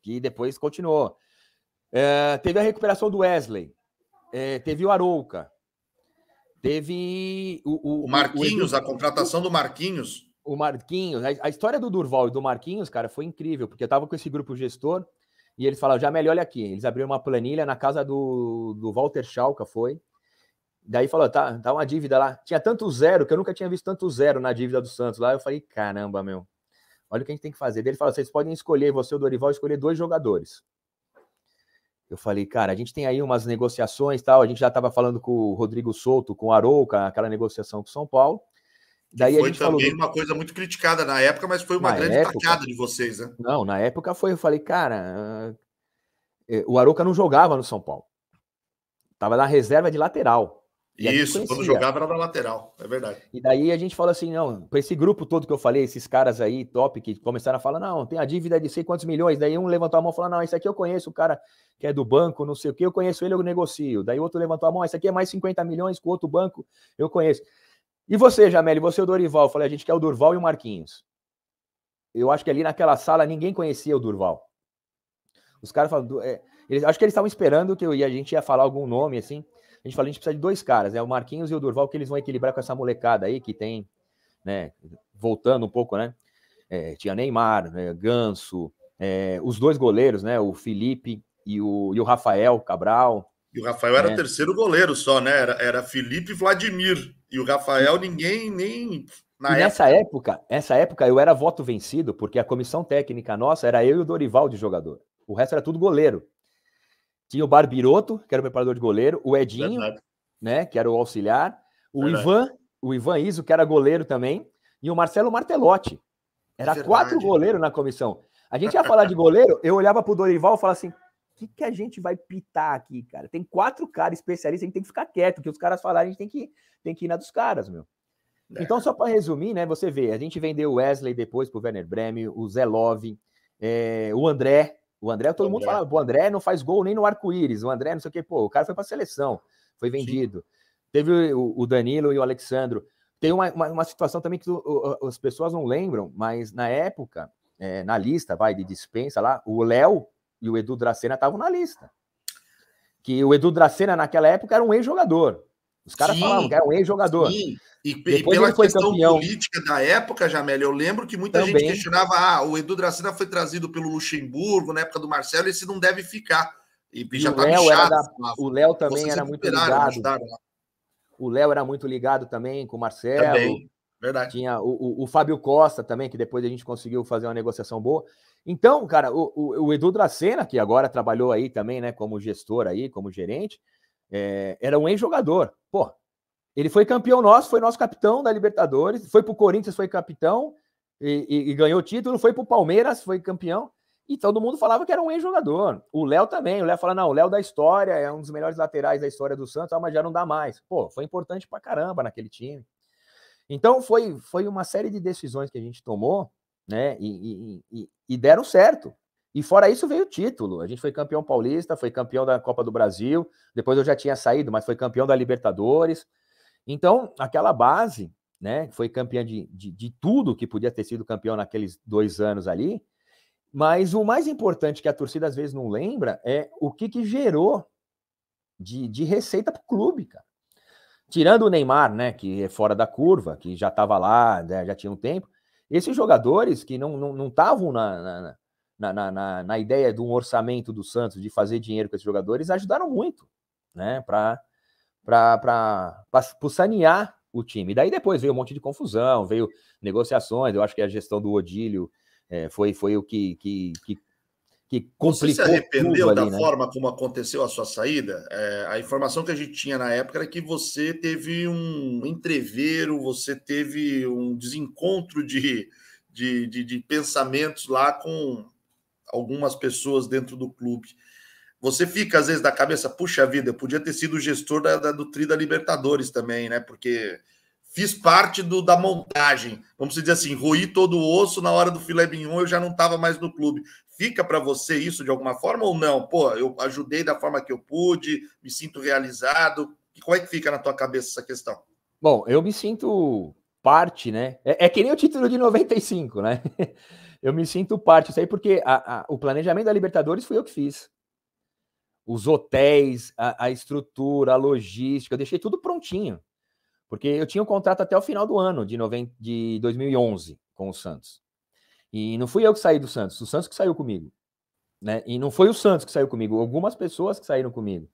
que depois continuou. É, teve a recuperação do Wesley, é, teve o Arouca, teve o, o, o Marquinhos, o, a contratação do Marquinhos. O Marquinhos, a, a, história do Durval e do Marquinhos, cara, foi incrível, porque eu tava com esse grupo gestor e eles falaram, já olha aqui. Eles abriram uma planilha na casa do, do Walter Schalka, foi. Daí falou, tá, tá uma dívida lá. Tinha tanto zero, que eu nunca tinha visto tanto zero na dívida do Santos lá. Eu falei, caramba, meu. Olha o que a gente tem que fazer. Daí ele falou, vocês podem escolher, você e o Dorival, escolher dois jogadores. Eu falei, cara, a gente tem aí umas negociações tal. A gente já estava falando com o Rodrigo Souto, com o Arouca, aquela negociação com o São Paulo. Daí foi também falou... uma coisa muito criticada na época, mas foi uma na grande época... tacada de vocês, né? Não, na época foi, eu falei, cara, eh, o Aruca não jogava no São Paulo. Tava na reserva de lateral. Isso, quando jogava era na lateral, é verdade. E daí a gente fala assim, não, para esse grupo todo que eu falei, esses caras aí, top, que começaram a falar, não, tem a dívida de sei quantos milhões, daí um levantou a mão e falou, não, esse aqui eu conheço, o cara que é do banco, não sei o que, eu conheço ele, eu negocio. Daí outro levantou a mão, ah, esse aqui é mais 50 milhões com outro banco, eu conheço. E você, Jamel, e você é o Dorival? Eu falei, a gente quer o Durval e o Marquinhos. Eu acho que ali naquela sala ninguém conhecia o Durval. Os caras falam. É, eles, acho que eles estavam esperando que eu, a gente ia falar algum nome, assim. A gente falou, a gente precisa de dois caras, né? O Marquinhos e o Durval, que eles vão equilibrar com essa molecada aí que tem, né? Voltando um pouco, né? É, tinha Neymar, né? Ganso, é, os dois goleiros, né? O Felipe e o, e o Rafael Cabral. E o Rafael né? era terceiro goleiro só, né? Era, era Felipe e Vladimir. E o Rafael, ninguém nem. Na nessa época... época, essa época eu era voto vencido, porque a comissão técnica nossa era eu e o Dorival de jogador. O resto era tudo goleiro. Tinha o Barbiroto, que era o preparador de goleiro, o Edinho, Verdade. né, que era o auxiliar, o Verdade. Ivan, o Ivan Iso, que era goleiro também, e o Marcelo Martelotti. É era Verdade. quatro goleiros na comissão. A gente ia falar de goleiro, eu olhava pro Dorival e falava assim: que, que a gente vai pitar aqui, cara? Tem quatro caras especialistas, a gente tem que ficar quieto, que os caras falarem, a gente tem que, tem que ir na dos caras, meu. É. Então, só para resumir, né? Você vê, a gente vendeu o Wesley depois pro Werner Bremen, o Zé Love, é, o André. O André, todo o mundo André. falava, o André não faz gol nem no arco-íris, o André não sei o quê, pô, o cara foi pra seleção, foi vendido. Sim. Teve o, o Danilo e o Alexandro. Tem uma, uma, uma situação também que o, o, as pessoas não lembram, mas na época, é, na lista, vai, de dispensa lá, o Léo e o Edu Dracena estavam na lista. Que o Edu Dracena, naquela época, era um ex-jogador. Os caras sim, falavam que era um ex-jogador. E, Depois e pela questão campeão. política da época, Jamel, eu lembro que muita Também. gente questionava: ah, o Edu Dracena foi trazido pelo Luxemburgo na época do Marcelo, esse não deve ficar. E, e já o, tá Léo chato, da... o Léo também era muito ligado. O Léo era muito ligado também com o Marcelo. Também. Verdade. Tinha o, o, o, Fábio Costa também, que depois a gente conseguiu fazer uma negociação boa. Então, cara, o, o, o Edu Dracena, que agora trabalhou aí também, né, como gestor aí, como gerente, é, era um ex-jogador. Pô, ele foi campeão nosso, foi nosso capitão da Libertadores, foi pro Corinthians, foi capitão e, e, e ganhou título, foi pro Palmeiras, foi campeão. E todo mundo falava que era um ex-jogador. O Léo também. O Léo fala, não, o Léo da história, é um dos melhores laterais da história do Santos, ah, mas já não dá mais. Pô, foi importante pra caramba naquele time. Então foi, foi uma série de decisões que a gente tomou né? E, e, e, deram certo. E fora isso veio o título. A gente foi campeão paulista, foi campeão da Copa do Brasil. Depois eu já tinha saído, mas foi campeão da Libertadores. Então, aquela base, né? Foi campeã de, de, de tudo que podia ter sido campeão naqueles dois anos ali. Mas o mais importante que a torcida às vezes não lembra é o que, que gerou de, de receita para o clube, cara. Tirando o Neymar, né, que é fora da curva, que já estava lá, né, já tinha um tempo, esses jogadores que não estavam não, não tavam na, na, na, na, na ideia de um orçamento do Santos de fazer dinheiro com esses jogadores ajudaram muito, né? Para sanear o time. E daí depois veio um monte de confusão, veio negociações. Eu acho que a gestão do Odílio é, foi, foi o que, que, que que complicou. Você se arrependeu da ali, né? forma né? como aconteceu a sua saída? É, a informação que a gente tinha na época era que você teve um entreveiro, você teve um desencontro de, de, de, de pensamentos lá com algumas pessoas dentro do clube. Você fica, às vezes, da cabeça, puxa vida, eu podia ter sido gestor da, da, do Trida Libertadores também, né? Porque fiz parte do, da montagem. Vamos dizer assim, roí todo o osso na hora do filé mignon, eu já não estava mais no clube. Fica para você isso de alguma forma ou não? Pô, eu ajudei da forma que eu pude, me sinto realizado. E como é que fica na tua cabeça essa questão? Bom, eu me sinto parte, né? É, é que nem o título de 95, né? eu me sinto parte. Isso aí porque a, a, o planejamento da Libertadores fui eu que fiz. Os hotéis, a, a estrutura, a logística, eu deixei tudo prontinho. Porque eu tinha o um contrato até o final do ano de, 90, de 2011 com o Santos. E não fui eu que saí do Santos, o Santos que saiu comigo. Né? E não foi o Santos que saiu comigo, algumas pessoas que saíram comigo.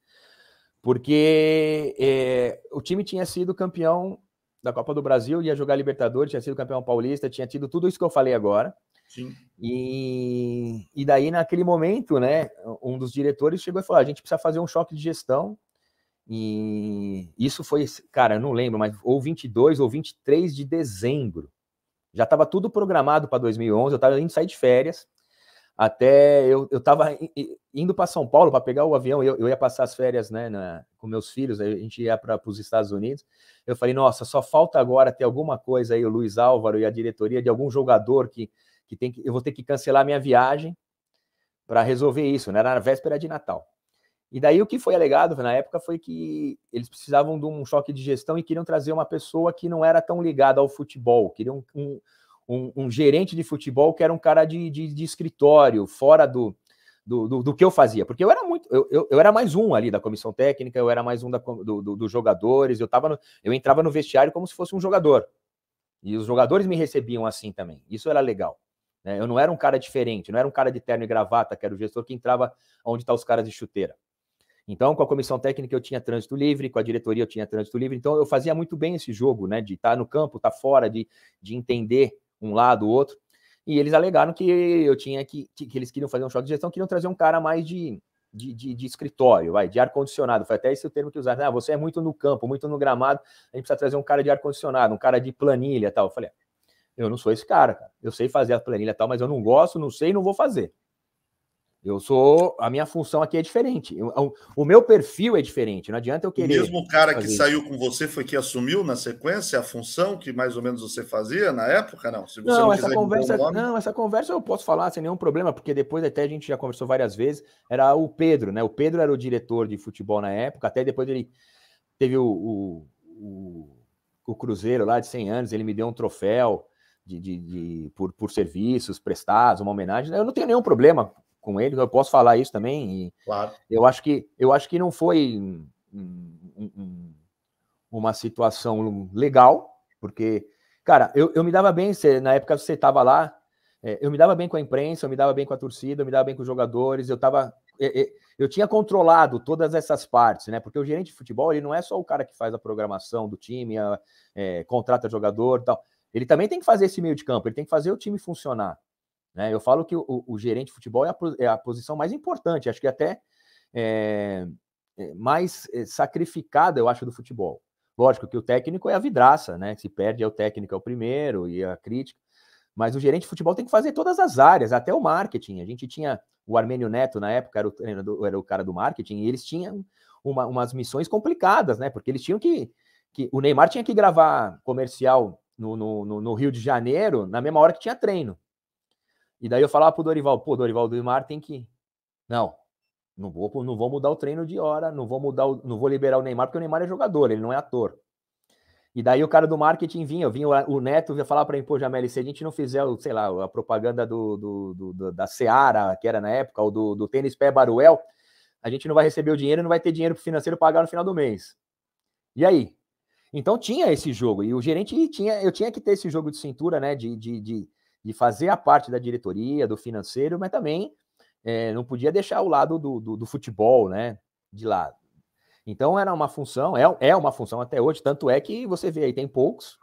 Porque é, o time tinha sido campeão da Copa do Brasil, ia jogar Libertadores, tinha sido campeão paulista, tinha tido tudo isso que eu falei agora. Sim. E, e daí, naquele momento, né, um dos diretores chegou e falou: ah, a gente precisa fazer um choque de gestão. E isso foi, cara, não lembro, mas ou 22 ou 23 de dezembro. Já estava tudo programado para 2011, eu estava indo sair de férias, até eu estava indo para São Paulo para pegar o avião, eu, eu, ia passar as férias né, na, com meus filhos, a gente ia para os Estados Unidos. Eu falei, nossa, só falta agora ter alguma coisa aí, o Luiz Álvaro e a diretoria de algum jogador que, que, tem que eu vou ter que cancelar minha viagem para resolver isso, né? Era na véspera de Natal. E daí o que foi alegado na época foi que eles precisavam de um choque de gestão e queriam trazer uma pessoa que não era tão ligada ao futebol, queriam um, um, um gerente de futebol que era um cara de, de, de escritório, fora do, do, do, do, que eu fazia, porque eu era muito, eu, eu, eu, era mais um ali da comissão técnica, eu era mais um da, do, do, dos jogadores, eu tava no, eu entrava no vestiário como se fosse um jogador. E os jogadores me recebiam assim também. Isso era legal. Né? Eu não era um cara diferente, não era um cara de terno e gravata, que era o gestor que entrava onde estão tá os caras de chuteira. Então, com a comissão técnica eu tinha trânsito livre, com a diretoria eu tinha trânsito livre, então eu fazia muito bem esse jogo, né? De estar tá no campo, estar tá fora, de, de entender um lado, ou outro. E eles alegaram que eu tinha que, que, que eles queriam fazer um choque de gestão, queriam trazer um cara mais de, de, de, de escritório, vai, de ar-condicionado. Foi até esse o termo que usaram. Né, ah, você é muito no campo, muito no gramado, a gente precisa trazer um cara de ar-condicionado, um cara de planilha tal. Eu falei, ah, eu não sou esse cara, cara. Eu sei fazer a planilha tal, mas eu não gosto, não sei, não vou fazer. Eu sou. A minha função aqui é diferente. Eu, o, o, meu perfil é diferente. Não adianta eu querer. O mesmo cara que saiu com você foi que assumiu na sequência a função que mais ou menos você fazia na época, não? Se você não, não essa conversa. Nome... Não, essa conversa eu posso falar sem nenhum problema, porque depois até a gente já conversou várias vezes. Era o Pedro, né? O Pedro era o diretor de futebol na época, até depois ele teve o, o, o, o Cruzeiro lá de 100 anos, ele me deu um troféu. De, de, de, por, por serviços prestados, uma homenagem. Eu não tenho nenhum problema com ele, eu posso falar isso também. claro. Eu acho que eu acho que não foi um, um, uma situação legal, porque, cara, eu, eu me dava bem, na época você estava lá, é, eu me dava bem com a imprensa, eu me dava bem com a torcida, eu me dava bem com os jogadores, eu estava é, é, eu tinha controlado todas essas partes, né? Porque o gerente de futebol ele não é só o cara que faz a programação do time, a, é, contrata jogador, tal. Ele também tem que fazer esse meio de campo, ele tem que fazer o time funcionar. Né? Eu falo que o, o gerente de futebol é a, é a, posição mais importante, acho que até é, é mais é, sacrificada, eu acho, do futebol. Lógico que o técnico é a vidraça, né? Se perde é o técnico, é o primeiro, e a crítica. Mas o gerente de futebol tem que fazer todas as áreas, até o marketing. A gente tinha o Armênio Neto na época, era o, era o cara do marketing, e eles tinham uma, umas missões complicadas, né? Porque eles tinham que, que. O Neymar tinha que gravar comercial no, no, no Rio de Janeiro na mesma hora que tinha treino. E daí eu falava pro Dorival, pô, Dorival do Neymar, tem que. Não, não vou, não vou mudar o treino de hora, não vou mudar, o, não vou liberar o Neymar, porque o Neymar é jogador, ele não é ator. E daí o cara do marketing vinha, vinha o, Neto vinha falar para mim, pô, Jameli, se a gente não fizer, sei lá, a propaganda do, do, do, do da Seara, que era na época, ou do, do Tênis Pé Baruel, a gente não vai receber o dinheiro, não vai ter dinheiro financeiro pagar no final do mês. E aí? Então tinha esse jogo, e o gerente tinha, eu tinha que ter esse jogo de cintura, né, de, de, de de fazer a parte da diretoria, do financeiro, mas também é, não podia deixar o lado do, do, do, futebol, né, de lado. Então era uma função, é, é uma função até hoje, tanto é que você vê aí, tem poucos,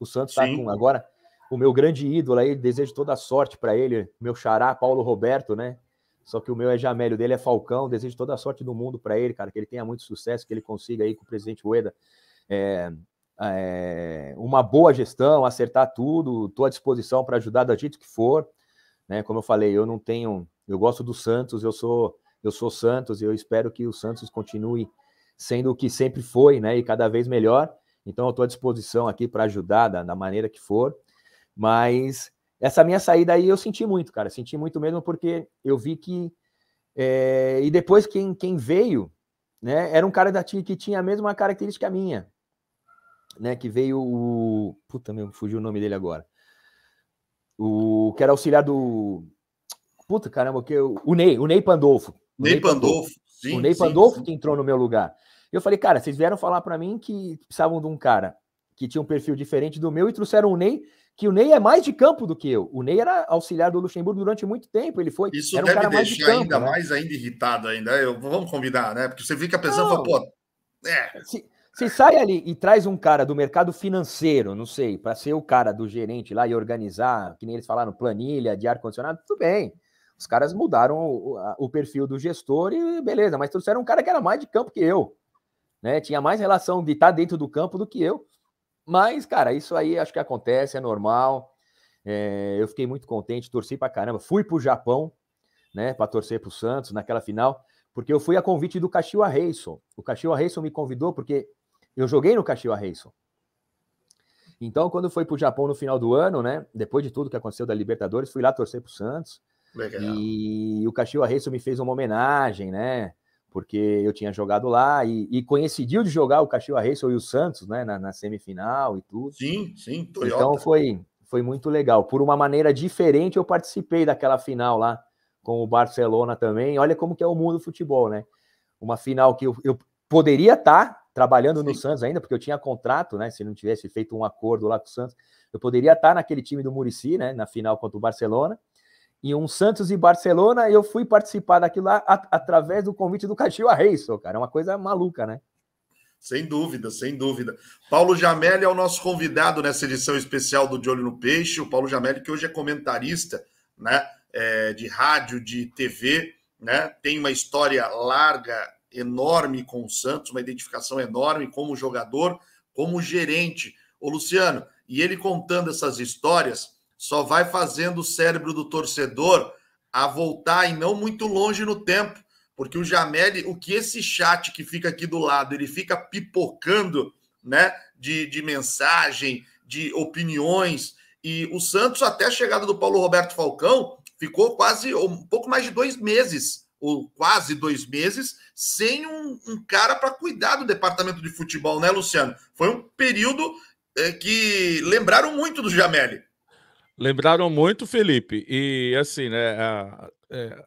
o Santos está com agora o meu grande ídolo aí, desejo toda sorte para ele, meu xará, Paulo Roberto, né, só que o meu é Jamélio, dele é Falcão, desejo toda sorte do mundo para ele, cara, que ele tenha muito sucesso, que ele consiga aí com o presidente Ueda é, é, uma boa gestão, acertar tudo, estou à disposição para ajudar da jeito que for. Né? Como eu falei, eu não tenho. Eu gosto do Santos, eu sou eu sou Santos e eu espero que o Santos continue sendo o que sempre foi, né? E cada vez melhor. Então eu estou à disposição aqui para ajudar da, da, maneira que for. Mas essa minha saída aí eu senti muito, cara. Senti muito mesmo porque eu vi que. É, e depois quem, quem veio, né? Era um cara da, que tinha a mesma característica minha né? Que veio o. Puta meu, fugiu o nome dele agora. O que era auxiliar do. Puta caramba, que o Ney, o Ney Pandolfo. O Ney, Ney Pandolfo, Pandolfo. Sim, o Ney sim, Pandolfo sim. que entrou no meu lugar. Eu falei, cara, vocês vieram falar para mim que precisavam de um cara que tinha um perfil diferente do meu e trouxeram o Ney, que o Ney é mais de campo do que eu. O Ney era auxiliar do Luxemburgo durante muito tempo, ele foi. Isso era um deve deixar de campo, ainda né? mais ainda irritado ainda. Eu, vamos convidar né? Porque você vê que a pessoa fala, pô, é. Se, se sai ali e traz um cara do mercado financeiro, não sei, para ser o cara do gerente lá e organizar, que nem eles falaram, planilha de ar-condicionado, tudo bem. Os caras mudaram o, o, perfil do gestor e beleza, mas trouxeram um cara que era mais de campo que eu. Né? Tinha mais relação de estar tá dentro do campo do que eu. Mas, cara, isso aí acho que acontece, é normal. É, eu fiquei muito contente, torci pra caramba. Fui pro Japão, né, pra torcer pro Santos naquela final, porque eu fui a convite do Caxiwa Reison. O Caxiwa Reison me convidou porque eu joguei no Kashiwa Reison. Então, quando foi para o Japão no final do ano, né? Depois de tudo que aconteceu da Libertadores, fui lá torcer pro Santos. Legal. E o Kashiwa Reison me fez uma homenagem, né? Porque eu tinha jogado lá e, e coincidiu de jogar o Kashiwa Reison e o Santos, né? Na, na semifinal e tudo. Sim, sim. Toyota. Então foi, foi muito legal. Por uma maneira diferente, eu participei daquela final lá com o Barcelona também. Olha como que é o mundo do futebol, né? Uma final que eu, eu poderia estar, tá, trabalhando Sim. no Santos ainda, porque eu tinha contrato, né? Se não tivesse feito um acordo lá com o Santos, eu poderia estar naquele time do Murici, né? Na final contra o Barcelona. E um Santos e Barcelona, eu fui participar daquilo lá at através do convite do Caxiwa Reis, cara. É uma coisa maluca, né? Sem dúvida, sem dúvida. Paulo Jamelli é o nosso convidado nessa edição especial do De Olho no Peixe. O Paulo Jamelli, que hoje é comentarista, né? É, de rádio, de TV, né? Tem uma história larga enorme com o Santos, uma identificação enorme como jogador, como gerente. o Luciano, e ele contando essas histórias só vai fazendo o cérebro do torcedor a voltar e não muito longe no tempo, porque o Jamel, o que esse chat que fica aqui do lado, ele fica pipocando, né, de, de mensagem, de opiniões, e o Santos, até a chegada do Paulo Roberto Falcão, ficou quase um pouco mais de dois meses ou quase dois meses, sem um, um cara para cuidar do departamento de futebol, né, Luciano? Foi um período é, que lembraram muito do Jamelli. Lembraram muito, Felipe. E assim, né? A, é,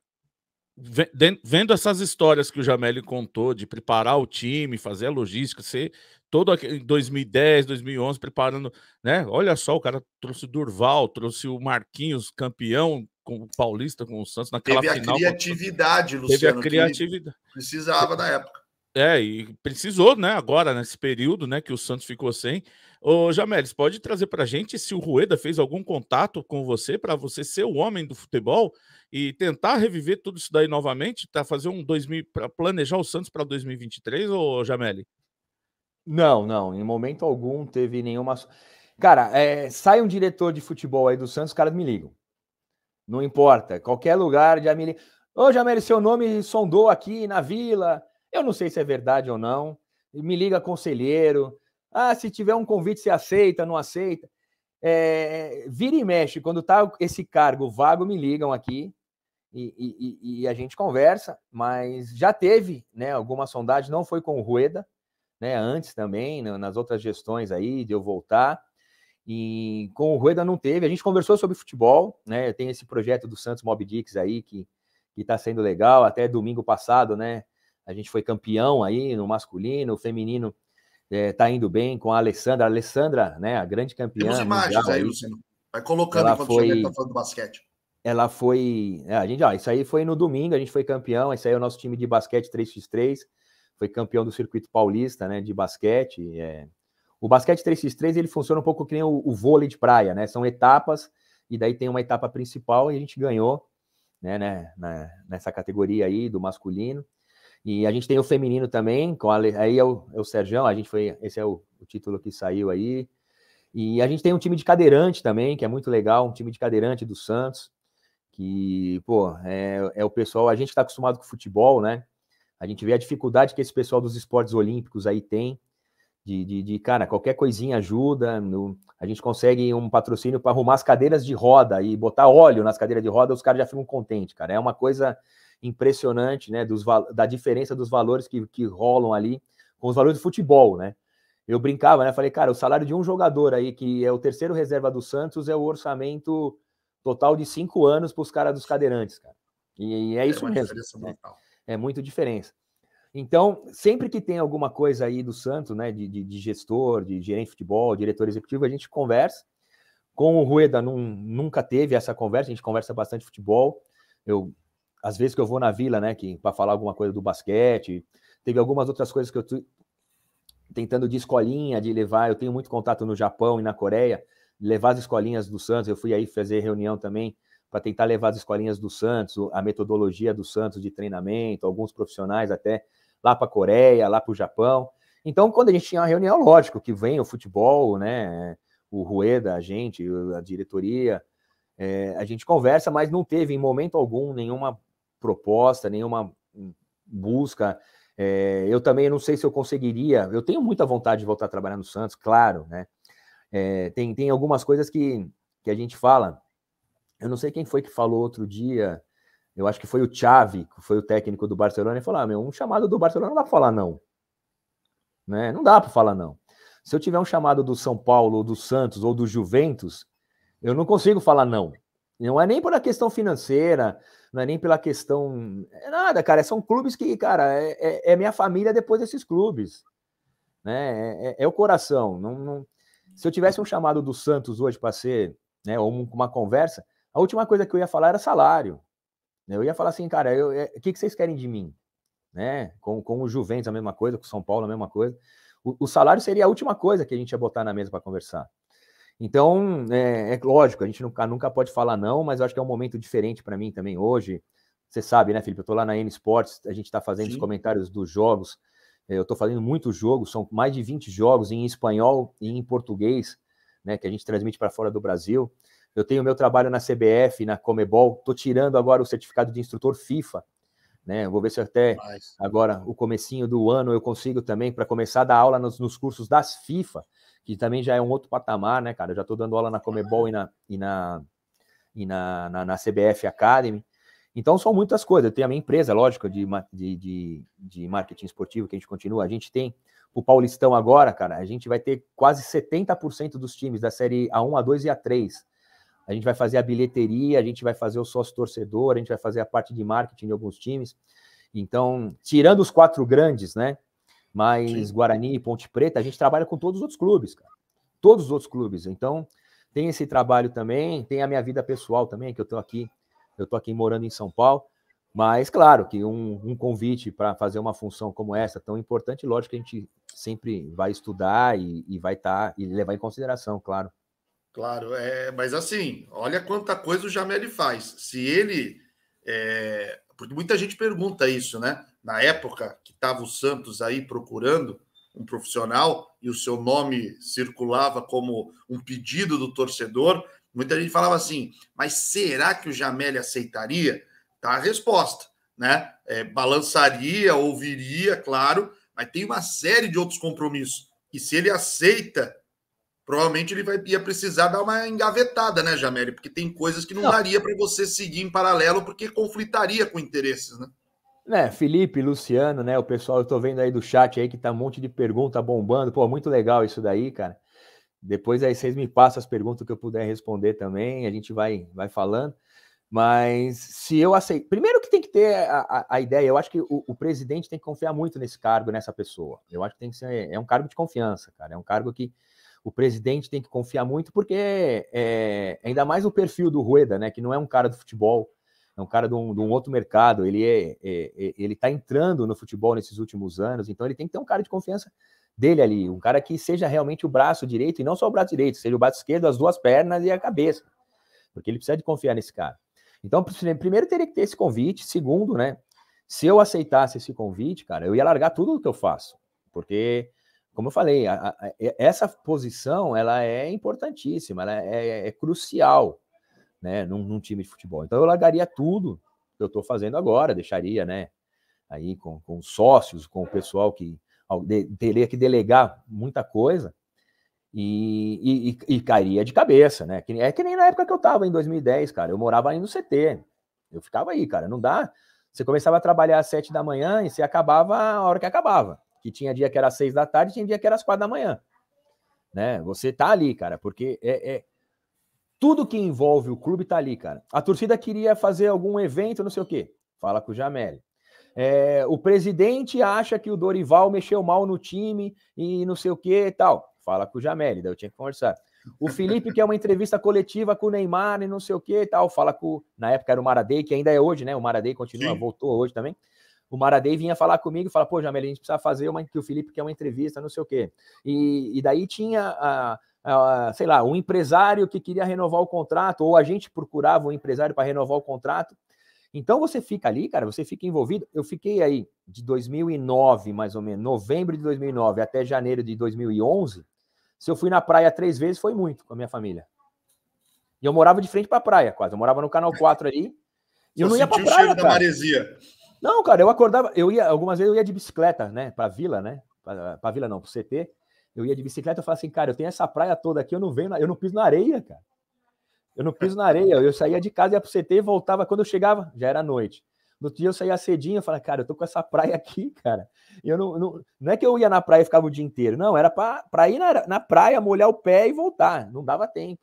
vendo essas histórias que o Jamelli contou de preparar o time, fazer a logística, ser todo aquele 2010, 2011 preparando, né? Olha só, o cara trouxe o Durval, trouxe o Marquinhos, campeão com o Paulista, com o Santos, naquela teve final. Teve a criatividade, Luciano. Teve a criatividade. Precisava na época. É, e precisou, né, agora, nesse período, né, que o Santos ficou sem. Ô, Jamelis, pode trazer pra gente se o Rueda fez algum contato com você para você ser o homem do futebol e tentar reviver tudo isso daí novamente, tá fazer um 2000 para planejar o Santos para 2023 ou Jameli? Não, não, em momento algum teve nenhuma Cara, é, sai um diretor de futebol aí do Santos, os caras me ligam. Não importa. Qualquer lugar, De Ô, oh, seu nome sondou aqui na vila. Eu não sei se é verdade ou não. Me liga conselheiro. Ah, se tiver um convite, você aceita, não aceita. É, vira e mexe. Quando tá esse cargo vago, me ligam aqui e, e, e a gente conversa. Mas já teve né, alguma sondagem, não foi com o Rueda, né, antes também, nas outras gestões aí, de eu voltar. E com o Rueda não teve. A gente conversou sobre futebol, né? Tem esse projeto do Santos Mob Dicks aí que que tá sendo legal. Até domingo passado, né? A gente foi campeão aí no masculino, o feminino é, tá indo bem com a Alessandra. A Alessandra, né? A grande campeã. Temos imagens mundial, aí, Luciano. Vai colocando ela enquanto foi... o tá falando do basquete. Ela foi. É, a gente, ó, isso aí foi no domingo, a gente foi campeão. Esse aí é o nosso time de basquete 3x3 foi campeão do circuito paulista, né, de basquete, é, o basquete 3x3 ele funciona um pouco que nem o, o vôlei de praia, né? São etapas, e daí tem uma etapa principal e a gente ganhou né, né, né nessa categoria aí do masculino. E a gente tem o feminino também, com a, aí é o, é o a gente foi, esse é o, o, título que saiu aí. E a gente tem um time de cadeirante também, que é muito legal, um time de cadeirante do Santos, que, pô, é, é o pessoal, a gente está acostumado com futebol, né? A gente vê a dificuldade que esse pessoal dos esportes olímpicos aí tem, de, de, de, cara, qualquer coisinha ajuda. No, a gente consegue um patrocínio para arrumar as cadeiras de roda e botar óleo nas cadeiras de roda, os caras já ficam contentes, cara. É uma coisa impressionante, né? Dos, da diferença dos valores que, que rolam ali com os valores do futebol, né? Eu brincava, né? Falei, cara, o salário de um jogador aí, que é o terceiro reserva do Santos, é o orçamento total de cinco anos para os caras dos cadeirantes, cara. E, e é, é isso é mesmo. Né? É muito diferença. Então, sempre que tem alguma coisa aí do Santos, né, de, de, de gestor, de gerente de futebol, diretor executivo, a gente conversa. Com o Rueda num, nunca teve essa conversa, a gente conversa bastante futebol. Eu, às vezes que eu vou na vila, né, para falar alguma coisa do basquete, teve algumas outras coisas que eu estou tentando de escolinha, de levar. Eu tenho muito contato no Japão e na Coreia, levar as escolinhas do Santos. Eu fui aí fazer reunião também para tentar levar as escolinhas do Santos, a metodologia do Santos de treinamento, alguns profissionais até lá para a Coreia, lá para o Japão. Então, quando a gente tinha uma reunião, lógico que vem o futebol, né? O Rueda, a gente, a diretoria, é, a gente conversa, mas não teve em momento algum nenhuma proposta, nenhuma busca. É, eu também não sei se eu conseguiria. Eu tenho muita vontade de voltar a trabalhar no Santos, claro, né? É, tem, tem algumas coisas que, que a gente fala. Eu não sei quem foi que falou outro dia eu acho que foi o Xavi, que foi o técnico do Barcelona, e falou: ah, meu, um chamado do Barcelona não dá para falar não. Né? Não dá para falar não. Se eu tiver um chamado do São Paulo, ou do Santos, ou do Juventus, eu não consigo falar não. Não é nem pela questão financeira, não é nem pela questão. É nada, cara. São clubes que, cara, é, é, é minha família depois desses clubes. Né? É, é, é o coração. Não, não... Se eu tivesse um chamado do Santos hoje para ser, né, ou uma conversa, a última coisa que eu ia falar era salário. Né, eu ia falar assim, cara, eu, é, eh, o que, que vocês querem de mim? Né? Com, com o Juventus a mesma coisa, com o São Paulo a mesma coisa. O, o salário seria a última coisa que a gente ia botar na mesa para conversar. Então, é, é, lógico, a gente nunca, nunca pode falar não, mas eu acho que é um momento diferente para mim também hoje. Você sabe, né, Felipe? Eu estou lá na N Sports, a gente está fazendo Sim. os comentários dos jogos. Eh, eu estou fazendo muitos jogos, são mais de 20 jogos em espanhol e em português, né, que a gente transmite para fora do Brasil. Eu tenho meu trabalho na CBF, na Comebol, estou tirando agora o certificado de instrutor FIFA. Né? Vou ver se até Mas... agora, o comecinho do ano, eu consigo também para começar a dar aula nos, nos, cursos das FIFA, que também já é um outro patamar, né, cara? Eu já estou dando aula na Comebol e na, e na, e na, na, na CBF Academy. Então são muitas coisas. Eu tenho a minha empresa, lógico, de, de, de, de, marketing esportivo que a gente continua. A gente tem o Paulistão agora, cara. A gente vai ter quase 70% dos times da série A1, A2 e A3 a gente vai fazer a bilheteria, a gente vai fazer o sócio torcedor, a gente vai fazer a parte de marketing de alguns times. Então, tirando os quatro grandes, né? Mas Sim. Guarani e Ponte Preta, a gente trabalha com todos os outros clubes, cara. Todos os outros clubes. Então, tem esse trabalho também, tem a minha vida pessoal também, que eu tô aqui, eu tô aqui morando em São Paulo. Mas, claro, que um, um convite para fazer uma função como essa, tão importante, lógico que a gente sempre vai estudar e, e vai estar tá, e levar em consideração, claro. Claro, é, mas assim, olha quanta coisa o Jameli faz. Se ele. É, porque muita gente pergunta isso, né? Na época que estava o Santos aí procurando um profissional e o seu nome circulava como um pedido do torcedor, muita gente falava assim: mas será que o Jameli aceitaria? Tá a resposta, né? É, balançaria, ouviria, claro, mas tem uma série de outros compromissos. E se ele aceita Provavelmente ele vai, ia precisar dar uma engavetada, né, Jamélio? Porque tem coisas que não, não. daria para você seguir em paralelo, porque conflitaria com interesses, né? né, Felipe, Luciano, né, o pessoal, eu tô vendo aí do chat aí que tá um monte de pergunta bombando. Pô, muito legal isso daí, cara. Depois aí vocês me passam as perguntas que eu puder responder também, a gente vai vai falando. Mas se eu aceito, primeiro que tem que ter a, a, a ideia, eu acho que o, o, presidente tem que confiar muito nesse cargo, nessa pessoa. Eu acho que tem que ser é um cargo de confiança, cara, é um cargo que o presidente tem que confiar muito, porque é, é, ainda mais o perfil do Rueda, né? Que não é um cara do futebol, é um cara de um, de um outro mercado. Ele é, é, é ele está entrando no futebol nesses últimos anos, então ele tem que ter um cara de confiança dele ali, um cara que seja realmente o braço direito e não só o braço direito, seja o braço esquerdo, as duas pernas e a cabeça, porque ele precisa de confiar nesse cara. Então, primeiro teria que ter esse convite, segundo, né? Se eu aceitasse esse convite, cara, eu ia largar tudo o que eu faço, porque como eu falei, a, a, essa posição ela é importantíssima, ela é, é, é crucial né, num, num, time de futebol. Então eu largaria tudo que eu estou fazendo agora, deixaria né, aí com, com sócios, com o pessoal que de, teria que delegar muita coisa e, e, e, cairia de cabeça, né? É que nem na época que eu estava, em 2010, cara. Eu morava aí no CT, eu ficava aí, cara. Não dá. Você começava a trabalhar às sete da manhã e você acabava a hora que acabava que tinha dia que era às seis da tarde, tinha dia que era às quatro da manhã. Né? Você tá ali, cara, porque é, é... tudo que envolve o clube tá ali, cara. A torcida queria fazer algum evento, não sei o quê. Fala com o Jamel. É, o presidente acha que o Dorival mexeu mal no time e não sei o que e tal. Fala com o Jamel, daí eu tinha que conversar. O Felipe quer é uma entrevista coletiva com o Neymar e não sei o que e tal. Fala com. Na época era o Maradei, que ainda é hoje, né? O Maradei continua, Sim. voltou hoje também o Maradei vinha falar comigo e falar, pô, Jamel, a gente precisa fazer uma que o Felipe quer uma entrevista, não sei o quê. E, e daí tinha a, sei lá, um empresário que queria renovar o contrato, ou a gente procurava um empresário para renovar o contrato. Então você fica ali, cara, você fica envolvido. Eu fiquei aí de 2009, mais ou menos, novembro de 2009 até janeiro de 2011. Se eu fui na praia três vezes, foi muito com a minha família. E eu morava de frente para a praia, quase. Eu morava no Canal 4 ali. E eu não ia para praia. O cheiro cara. da maresia. Não, cara, eu acordava, eu ia, algumas vezes eu ia de bicicleta, né, pra vila, né, pra, pra vila não, pro CT, eu ia de bicicleta, eu falava assim, cara, eu tenho essa praia toda aqui, eu não venho, na, eu não piso na areia, cara. Eu não piso na areia, eu saía de casa, ia pro CT e voltava, quando eu chegava, já era noite. No dia eu saía cedinho, eu falava, cara, eu tô com essa praia aqui, cara. E eu não, não, não é que eu ia na praia e ficava o dia inteiro, não, era pra, pra ir na, na praia, molhar o pé e voltar, não dava tempo.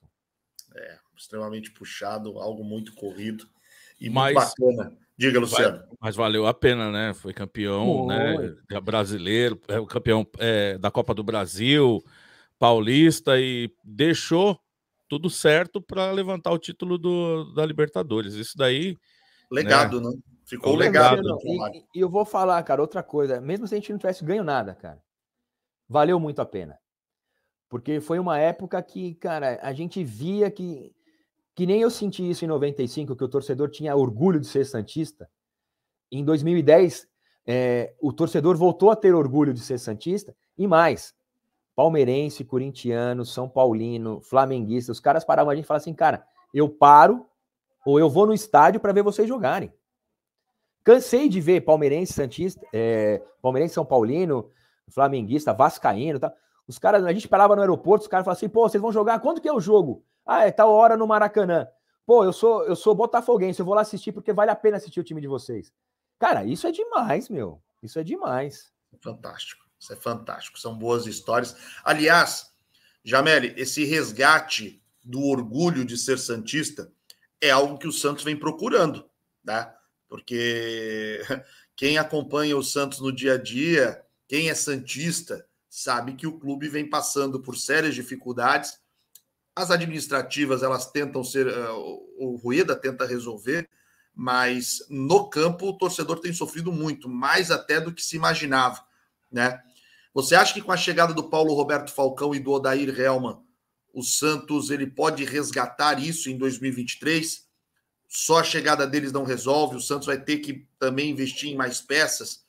É, extremamente puxado, algo muito corrido e Mas... muito bacana Diga, Luciano. Mas valeu a pena, né? Foi campeão né? É, brasileiro, é o campeão é, da Copa do Brasil, paulista, e deixou tudo certo para levantar o título do, da Libertadores. Isso daí. Né? Legado, né? né? Ficou é legado. legado. E, e eu vou falar, cara, outra coisa. Mesmo se a gente não tivesse ganho nada, cara, valeu muito a pena. Porque foi uma época que, cara, a gente via que que nem eu senti isso em 95, que o torcedor tinha orgulho de ser Santista. Em 2010, é, o torcedor voltou a ter orgulho de ser Santista. E mais, palmeirense, corintiano, São Paulino, flamenguista, os caras paravam a gente e falavam assim, cara, eu paro ou eu vou no estádio para ver vocês jogarem. Cansei de ver palmeirense, Santista, é, palmeirense, São Paulino, flamenguista, vascaíno, tá? Os caras, a gente parava no aeroporto, os caras falavam assim, pô, vocês vão jogar, quando que é o jogo? Ah, é tal tá hora no Maracanã. Pô, eu sou, eu sou botafoguense, eu vou lá assistir porque vale a pena assistir o time de vocês. Cara, isso é demais, meu. Isso é demais. Fantástico. Isso é fantástico. São boas histórias. Aliás, Jameli, esse resgate do orgulho de ser santista é algo que o Santos vem procurando, tá? Porque quem acompanha o Santos no dia a dia, quem é santista, sabe que o clube vem passando por sérias dificuldades as administrativas, elas tentam ser. Eh, o Rueda tenta resolver, mas no campo o torcedor tem sofrido muito, mais até do que se imaginava, né? Você acha que com a chegada do Paulo Roberto Falcão e do Odair Helman, o Santos ele pode resgatar isso em 2023? Só a chegada deles não resolve, o Santos vai ter que também investir em mais peças.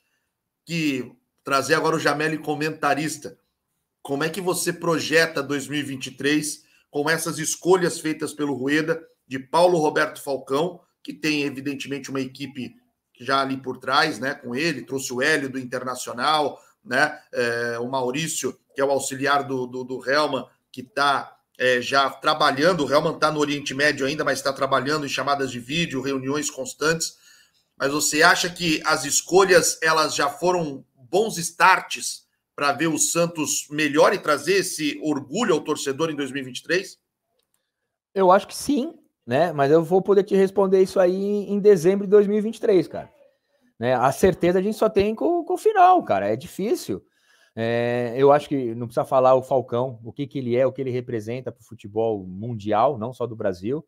Que trazer agora o Jamel comentarista. Como é que você projeta 2023 com essas escolhas feitas pelo Rueda de Paulo Roberto Falcão, que tem evidentemente uma equipe já ali por trás, né, com ele, trouxe o Hélio do Internacional, né, é, o Maurício, que é o auxiliar do, do, do Helman, que está é, já trabalhando, o Helman está no Oriente Médio ainda, mas está trabalhando em chamadas de vídeo, reuniões constantes, mas você acha que as escolhas, elas já foram bons starts para ver o Santos melhor e trazer esse orgulho ao torcedor em 2023? Eu acho que sim, né? Mas eu vou poder te responder isso aí em dezembro de 2023, cara. Né? A certeza a gente só tem com, com o final, cara. É difícil. É, eu acho que não precisa falar o Falcão, o que, que ele é, o que ele representa para o futebol mundial, não só do Brasil,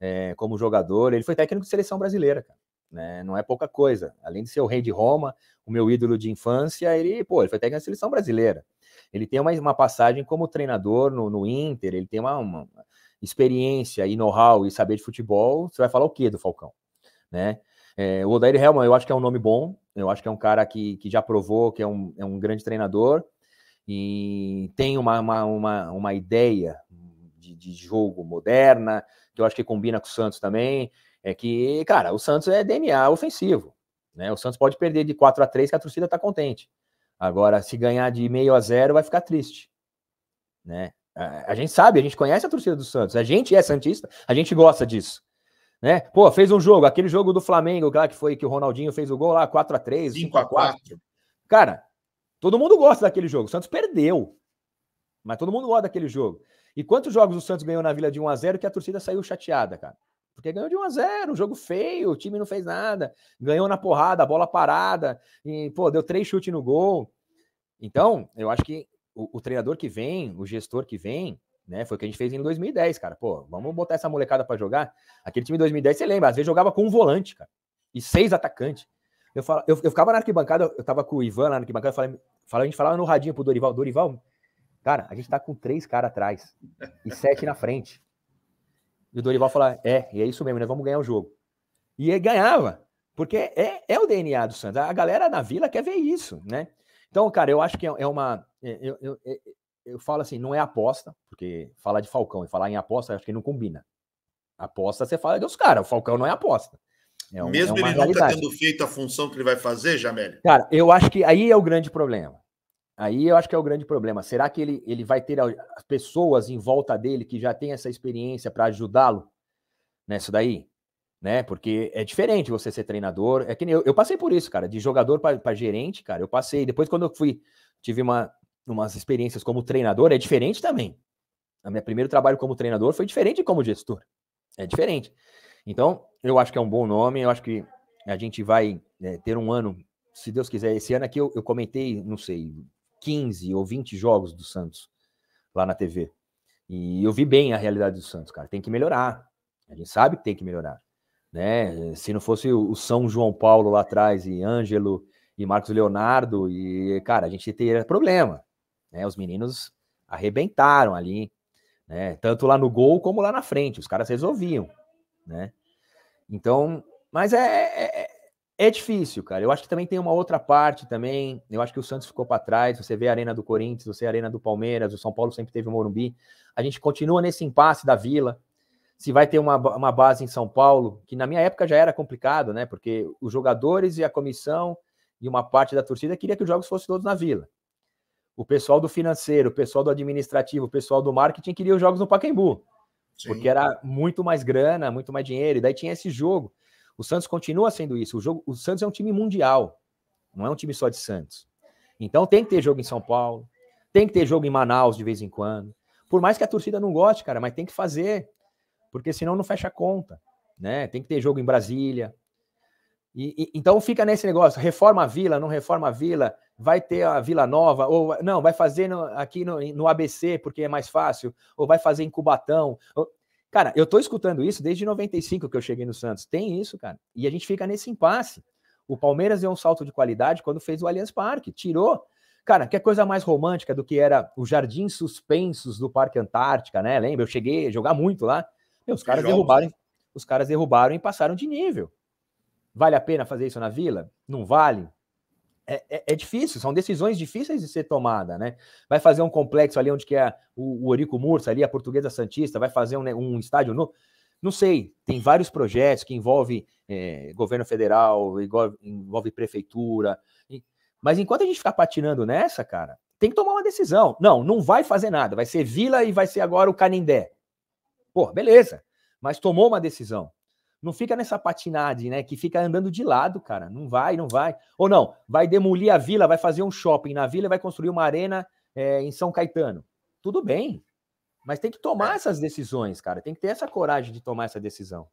é, como jogador. Ele foi técnico de seleção brasileira, cara né? Não é pouca coisa. Além de ser o rei de Roma, o meu ídolo de infância, ele, pô, ele foi técnico da seleção brasileira. Ele tem uma, uma passagem como treinador no, no Inter, ele tem uma, uma experiência e know-how e saber de futebol. Você vai falar o quê do Falcão, né? É, o Odair Helman, eu acho que é um nome bom, eu acho que é um cara que, que já provou que é um, é um grande treinador e tem uma, uma, uma, uma ideia de, de jogo moderna, que eu acho que combina com o Santos também é que, cara, o Santos é DNA ofensivo. Né? O Santos pode perder de 4 a 3 que a torcida está contente. Agora, se ganhar de meio a zero, vai ficar triste. Né? A, a, gente sabe, a gente conhece a torcida do Santos. A gente é Santista, a gente gosta disso. Né? Pô, fez um jogo, aquele jogo do Flamengo lá que foi que o Ronaldinho fez o gol lá, 4 a 3 5 a 4 Cara, todo mundo gosta daquele jogo. O Santos perdeu. Mas todo mundo gosta daquele jogo. E quantos jogos o Santos ganhou na Vila de 1 a 0 que a torcida saiu chateada, cara? porque ganhou de 1 a 0 um jogo feio, o time não fez nada, ganhou na porrada, bola parada, e, pô, deu três chutes no gol. Então, eu acho que o, o treinador que vem, o gestor que vem, né? Foi o que a gente fez em 2010, cara. Pô, vamos botar essa molecada para jogar. Aquele time de 2010, você lembra, às vezes jogava com um volante, cara, e seis atacantes. Eu, fala, eu, eu ficava na arquibancada, eu tava com o Ivan lá na arquibancada, falava, a gente falava no radinho pro Dorival, Dorival, cara, a gente tá com três caras atrás e sete na frente. E o Dorival fala: é, e é isso mesmo, nós né? vamos ganhar o jogo. E ele ganhava, porque é, é o DNA do Santos. A galera na vila quer ver isso, né? Então, cara, eu acho que é, é uma. É, eu, eu, eu, é, eu falo assim, não é aposta, porque falar de Falcão e falar em aposta, acho que não combina. Aposta, você fala dos caras, o Falcão não é aposta. É um, Mesmo é ele não tá tendo feito a função que ele vai fazer, Jamel? Cara, eu acho que aí é o grande problema. Aí eu acho que é o grande problema. Será que ele, ele vai ter pessoas em volta dele que já têm essa experiência para ajudá-lo nessa daí? Né? Porque é diferente você ser treinador. É que eu, eu passei por isso, cara, de jogador para gerente, cara. Eu passei. Depois, quando eu fui, tive uma, umas experiências como treinador, é diferente também. O meu primeiro trabalho como treinador foi diferente de como gestor. É diferente. Então, eu acho que é um bom nome. Eu acho que a gente vai é, ter um ano, se Deus quiser. Esse ano aqui eu, eu comentei, não sei, 15 ou 20 jogos do Santos lá na TV. E eu vi bem a realidade do Santos, cara. Tem que melhorar. A gente sabe que tem que melhorar. Né? Se não fosse o São João Paulo lá atrás, e Ângelo, e Marcos Leonardo, e, cara, a gente teria problema. Né? Os meninos arrebentaram ali, né? Tanto lá no gol como lá na frente. Os caras resolviam, né? Então, mas é, é difícil, cara. Eu acho que também tem uma outra parte também. Eu acho que o Santos ficou para trás. Você vê a arena do Corinthians, você vê a arena do Palmeiras, o São Paulo sempre teve o Morumbi. A gente continua nesse impasse da Vila. Se vai ter uma, uma base em São Paulo, que na minha época já era complicado, né? Porque os jogadores e a comissão e uma parte da torcida queria que os jogos fossem todos na Vila. O pessoal do financeiro, o pessoal do administrativo, o pessoal do marketing queria os jogos no Pacaembu. Sim. Porque era muito mais grana, muito mais dinheiro. E daí tinha esse jogo. O Santos continua sendo isso. O, jogo, o Santos é um time mundial, não é um time só de Santos. Então tem que ter jogo em São Paulo, tem que ter jogo em Manaus de vez em quando. Por mais que a torcida não goste, cara, mas tem que fazer, porque senão não fecha a conta, né? Tem que ter jogo em Brasília. E, e, então fica nesse negócio, reforma a vila, não reforma a vila, vai ter a Vila Nova, ou não, vai fazer no, aqui no, no ABC porque é mais fácil, ou vai fazer em Cubatão. Ou, Cara, eu tô escutando isso desde 95 que eu cheguei no Santos. Tem isso, cara. E a gente fica nesse impasse. O Palmeiras deu um salto de qualidade quando fez o Allianz Parque, tirou. Cara, que coisa mais romântica do que era os jardins suspensos do Parque Antártica, né? Lembra? Eu cheguei a jogar muito lá. Meu, os caras derrubaram, os caras derrubaram e passaram de nível. Vale a pena fazer isso na Vila? Não vale? É, é, é, difícil, são decisões difíceis de ser tomada, né? Vai fazer um complexo ali onde que é o, o Orico Mursa, ali a Portuguesa Santista, vai fazer um, um estádio novo. Não sei, tem vários projetos que envolve é, governo federal, envolve prefeitura. Mas enquanto a gente ficar patinando nessa, cara, tem que tomar uma decisão. Não, não vai fazer nada. Vai ser Vila e vai ser agora o Canindé. Pô, beleza. Mas tomou uma decisão. Não fica nessa patinade, né? Que fica andando de lado, cara. Não vai, não vai. Ou não, vai demolir a vila, vai fazer um shopping na vila vai construir uma arena é, em São Caetano. Tudo bem. Mas tem que tomar é. essas decisões, cara. Tem que ter essa coragem de tomar essa decisão.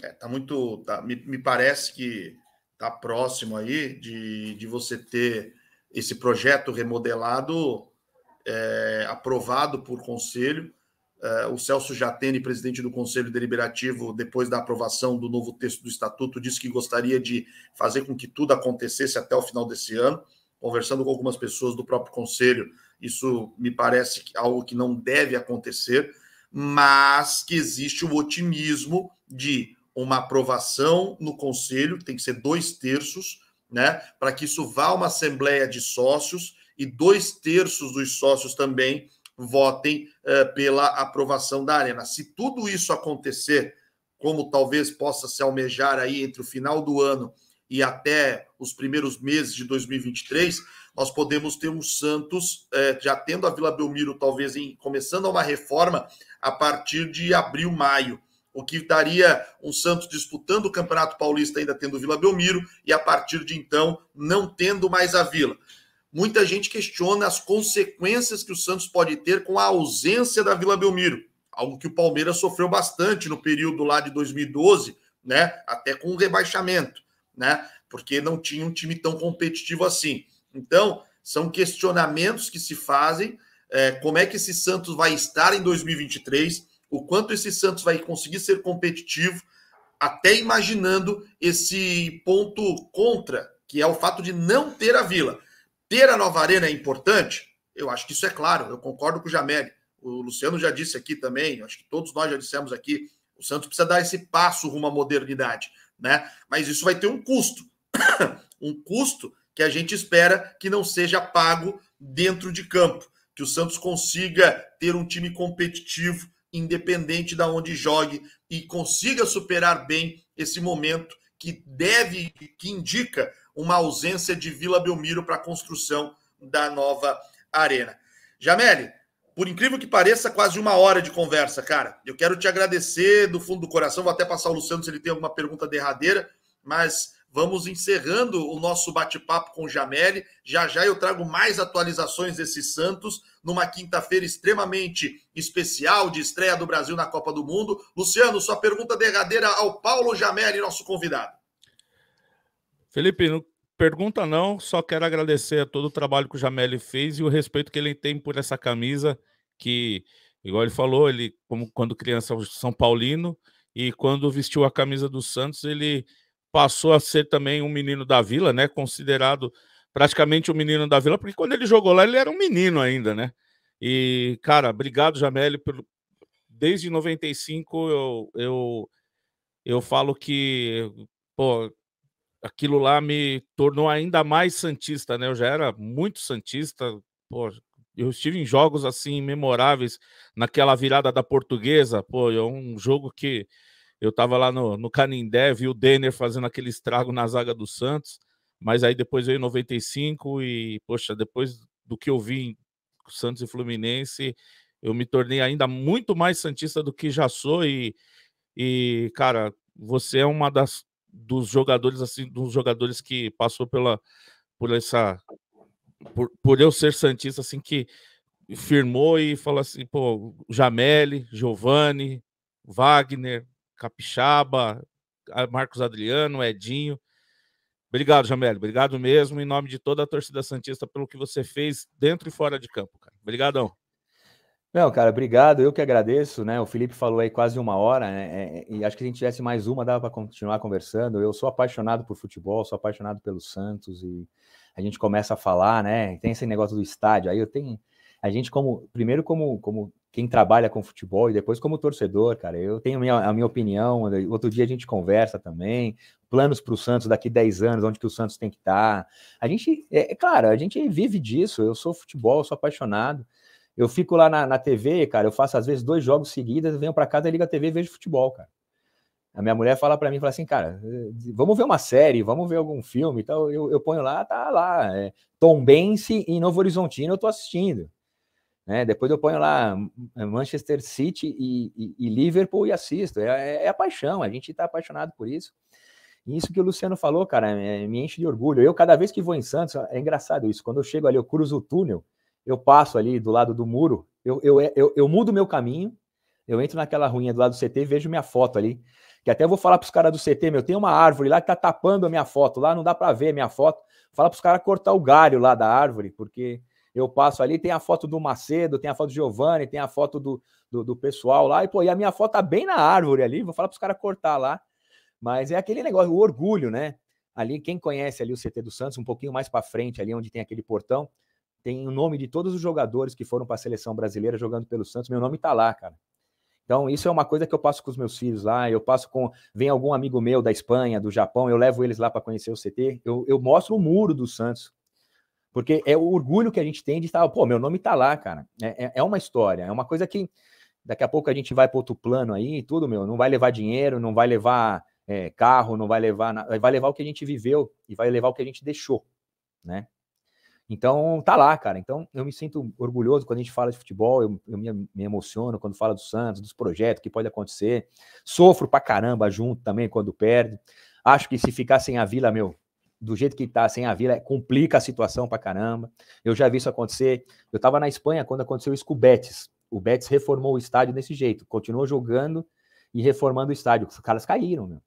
É, tá muito. Tá, me, me parece que tá próximo aí de, de você ter esse projeto remodelado é, aprovado por conselho eh, o Celso Jatene, presidente do Conselho Deliberativo, depois da aprovação do novo texto do estatuto, disse que gostaria de fazer com que tudo acontecesse até o final desse ano. Conversando com algumas pessoas do próprio conselho, isso me parece algo que não deve acontecer, mas que existe o otimismo de uma aprovação no conselho, que tem que ser dois terços, né, para que isso vá a uma assembleia de sócios e dois terços dos sócios também votem eh, pela aprovação da Arena. Se tudo isso acontecer, como talvez possa se almejar aí entre o final do ano e até os primeiros meses de 2023, nós podemos ter um Santos eh, já tendo a Vila Belmiro talvez em, começando uma reforma a partir de abril, maio, o que daria um Santos disputando o Campeonato Paulista ainda tendo Vila Belmiro e a partir de então não tendo mais a Vila. Muita gente questiona as consequências que o Santos pode ter com a ausência da Vila Belmiro, algo que o Palmeiras sofreu bastante no período lá de 2012, né? Até com o rebaixamento, né? Porque não tinha um time tão competitivo assim. Então, são questionamentos que se fazem. É, como é que esse Santos vai estar em 2023? O quanto esse Santos vai conseguir ser competitivo? Até imaginando esse ponto contra, que é o fato de não ter a Vila. Ter a nova arena é importante? Eu acho que isso é claro, eu concordo com o Jamel. O Luciano já disse aqui também, acho que todos nós já dissemos aqui, o Santos precisa dar esse passo rumo à modernidade, né? Mas isso vai ter um custo. um custo que a gente espera que não seja pago dentro de campo, que o Santos consiga ter um time competitivo, independente da onde jogue e consiga superar bem esse momento que deve que indica uma ausência de Vila Belmiro para a construção da nova arena. Jamele, por incrível que pareça, quase uma hora de conversa, cara. Eu quero te agradecer do fundo do coração. Vou até passar o Luciano se ele tem alguma pergunta derradeira, mas vamos encerrando o nosso bate-papo com o Já já eu trago mais atualizações desse Santos numa quinta-feira extremamente especial de estreia do Brasil na Copa do Mundo. Luciano, sua pergunta derradeira ao Paulo Jamele, nosso convidado. Felipe, não pergunta não, só quero agradecer a todo o trabalho que o Jameli fez e o respeito que ele tem por essa camisa, que, igual ele falou, ele, como quando criança, é São Paulino, e quando vestiu a camisa do Santos, ele passou a ser também um menino da vila, né? Considerado praticamente o um menino da vila, porque quando ele jogou lá, ele era um menino ainda, né? E, cara, obrigado, Jameli, por... desde 95 eu, eu, eu falo que, pô, aquilo lá me tornou ainda mais santista, né? Eu já era muito santista, pô, eu estive em jogos assim memoráveis naquela virada da portuguesa, pô, é um jogo que eu tava lá no, no Canindé, vi o Denner fazendo aquele estrago na zaga do Santos, mas aí depois veio 95 e, poxa, depois do que eu vi em Santos e Fluminense, eu me tornei ainda muito mais santista do que já sou e, e cara, você é uma das dos jogadores assim, dos jogadores que passou pela por essa por, por eu ser santista assim que firmou e falou assim, pô, Jameli, Giovani, Wagner, Capixaba, Marcos Adriano, Edinho. Obrigado, Jameli. Obrigado mesmo em nome de toda a torcida santista pelo que você fez dentro e fora de campo, cara. Obrigadão. Não, cara, obrigado. Eu que agradeço, né? O Felipe falou aí quase uma hora, né? É, e acho que se a gente tivesse mais uma, dava para continuar conversando. Eu sou apaixonado por futebol, sou apaixonado pelo Santos e a gente começa a falar, né? Tem esse negócio do estádio. Aí eu tenho a gente como primeiro como como quem trabalha com futebol e depois como torcedor, cara. Eu tenho a minha, a minha opinião. Né, outro dia a gente conversa também. Planos para o Santos daqui 10 anos, onde que o Santos tem que estar. Tá. A gente, é, é claro, a gente vive disso. Eu sou futebol, sou apaixonado. Eu fico lá na, na TV, cara, eu faço às vezes dois jogos seguidos, venho para casa, ligo a TV e vejo futebol, cara. A minha mulher fala para mim, fala assim, cara, eh, vamos ver uma série, vamos ver algum filme, então eu, eu ponho lá, tá lá, é, Tombense e Novo Horizontino eu tô assistindo. Né? Depois eu ponho lá eh, Manchester City e, e, e Liverpool e assisto. É, é, é, a paixão, a gente tá apaixonado por isso. E isso que o Luciano falou, cara, me enche de orgulho. Eu, cada vez que vou em Santos, é engraçado isso, quando eu chego ali, eu cruzo o túnel, eu passo ali do lado do muro, eu, eu, é, eu, eu mudo meu caminho, eu entro naquela ruinha do lado do CT vejo minha foto ali. Que até vou falar para os caras do CT, meu, tem uma árvore lá que tá tapando a minha foto, lá não dá para ver a minha foto. Fala para os caras cortar o galho lá da árvore, porque eu passo ali, tem a foto do Macedo, tem a foto do Giovanni, tem a foto do, do, do, pessoal lá, e pô, e a minha foto tá bem na árvore ali, vou falar para os caras cortar lá. Mas é aquele negócio, o orgulho, né? Ali, quem conhece ali o CT do Santos, um pouquinho mais para frente, ali onde tem aquele portão, tem o nome de todos os jogadores que foram para a seleção brasileira jogando pelo Santos, meu nome está lá, cara. Então, isso é uma coisa que eu passo com os meus filhos lá, eu passo com. Vem algum amigo meu da Espanha, do Japão, eu levo eles lá para conhecer o CT, eu, eu mostro o muro do Santos. Porque é o orgulho que a gente tem de estar, pô, meu nome está lá, cara. É, é, é uma história, é uma coisa que daqui a pouco a gente vai para outro plano aí e tudo, meu. Não vai levar dinheiro, não vai levar é, carro, não vai levar. Vai levar o que a gente viveu e vai levar o que a gente deixou, né? Então, tá lá, cara. Então, eu me sinto orgulhoso quando a gente fala de futebol, eu, eu me, me, emociono quando fala do Santos, dos projetos, que pode acontecer. Sofro pra caramba junto também quando perde. Acho que se ficar sem a Vila, meu, do jeito que tá, sem a Vila, complica a situação pra caramba. Eu já vi isso acontecer. Eu tava na Espanha quando aconteceu isso com o Betis. O Betis reformou o estádio desse jeito, continuou jogando e reformando o estádio. Os caras caíram, meu.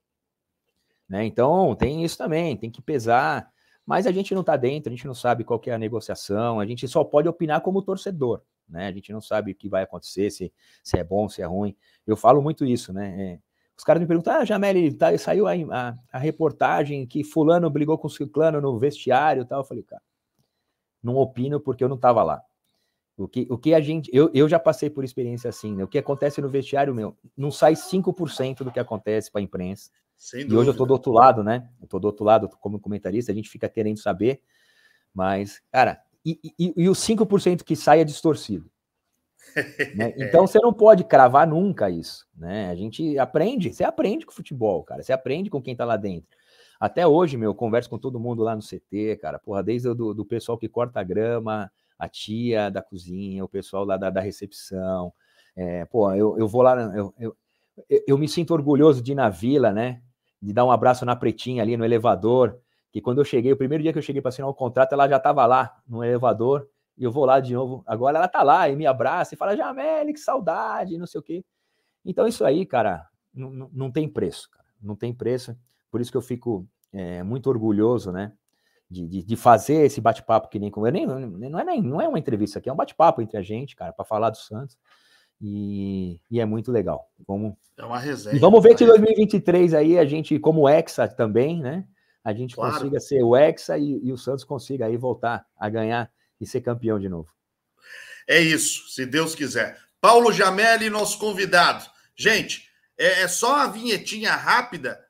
Né? Então, tem isso também, tem que pesar mas a gente não está dentro, a gente não sabe qual é a negociação, a gente só pode opinar como torcedor, né? A gente não sabe o que vai acontecer, se, se é bom, se é ruim. Eu falo muito isso, né? É, os caras me perguntam, ah, Jamel, tá, saiu a, a, a, reportagem que fulano brigou com o ciclano no vestiário e tal. Eu falei, cara, não opino porque eu não estava lá. O que, o que a gente. Eu, eu já passei por experiência assim, né? O que acontece no vestiário, meu, não sai 5% do que acontece para a imprensa e hoje eu estou do outro lado, né? Eu estou do outro lado como comentarista, a gente fica querendo saber, mas, cara, e, e, e os 5% que sai é distorcido. né? É. Então você não pode cravar nunca isso, né? A gente aprende, você aprende com o futebol, cara, você aprende com quem tá lá dentro. Até hoje, meu, eu converso com todo mundo lá no CT, cara, porra, desde o do, do pessoal que corta a grama, a tia da cozinha, o pessoal lá da, da recepção. É, pô, eu, eu vou lá, eu, eu, eu me sinto orgulhoso de ir na vila, né? de dar um abraço na pretinha ali no elevador. Que quando eu cheguei, o primeiro dia que eu cheguei para assinar o contrato, ela já estava lá no elevador. E eu vou lá de novo. Agora ela tá lá e me abraça e fala: Jamel, que saudade, não sei o quê. Então, isso aí, cara, não, não tem preço, cara. Não tem preço. Por isso que eu fico é, muito orgulhoso, né? De, de, de fazer esse bate-papo que nem com eu nem não é nem, não é uma entrevista aqui, é um bate-papo entre a gente, cara, para falar do Santos. E, e, é muito legal. Vamos, é uma resenha. E vamos ver se em 2023 aí a gente, como Hexa também, né? A gente claro. consiga ser o Hexa e, e, o Santos consiga aí voltar a ganhar e ser campeão de novo. É isso, se Deus quiser. Paulo Jamelli, nosso convidado. Gente, é, é só a vinhetinha rápida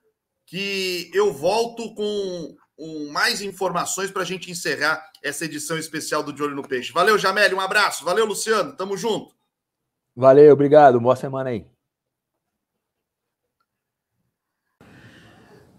que eu volto com, mais informações para a gente encerrar essa edição especial do De Olho no Peixe. Valeu, Jamelli, um abraço. Valeu, Luciano, tamo junto. Valeu, obrigado. Boa semana aí.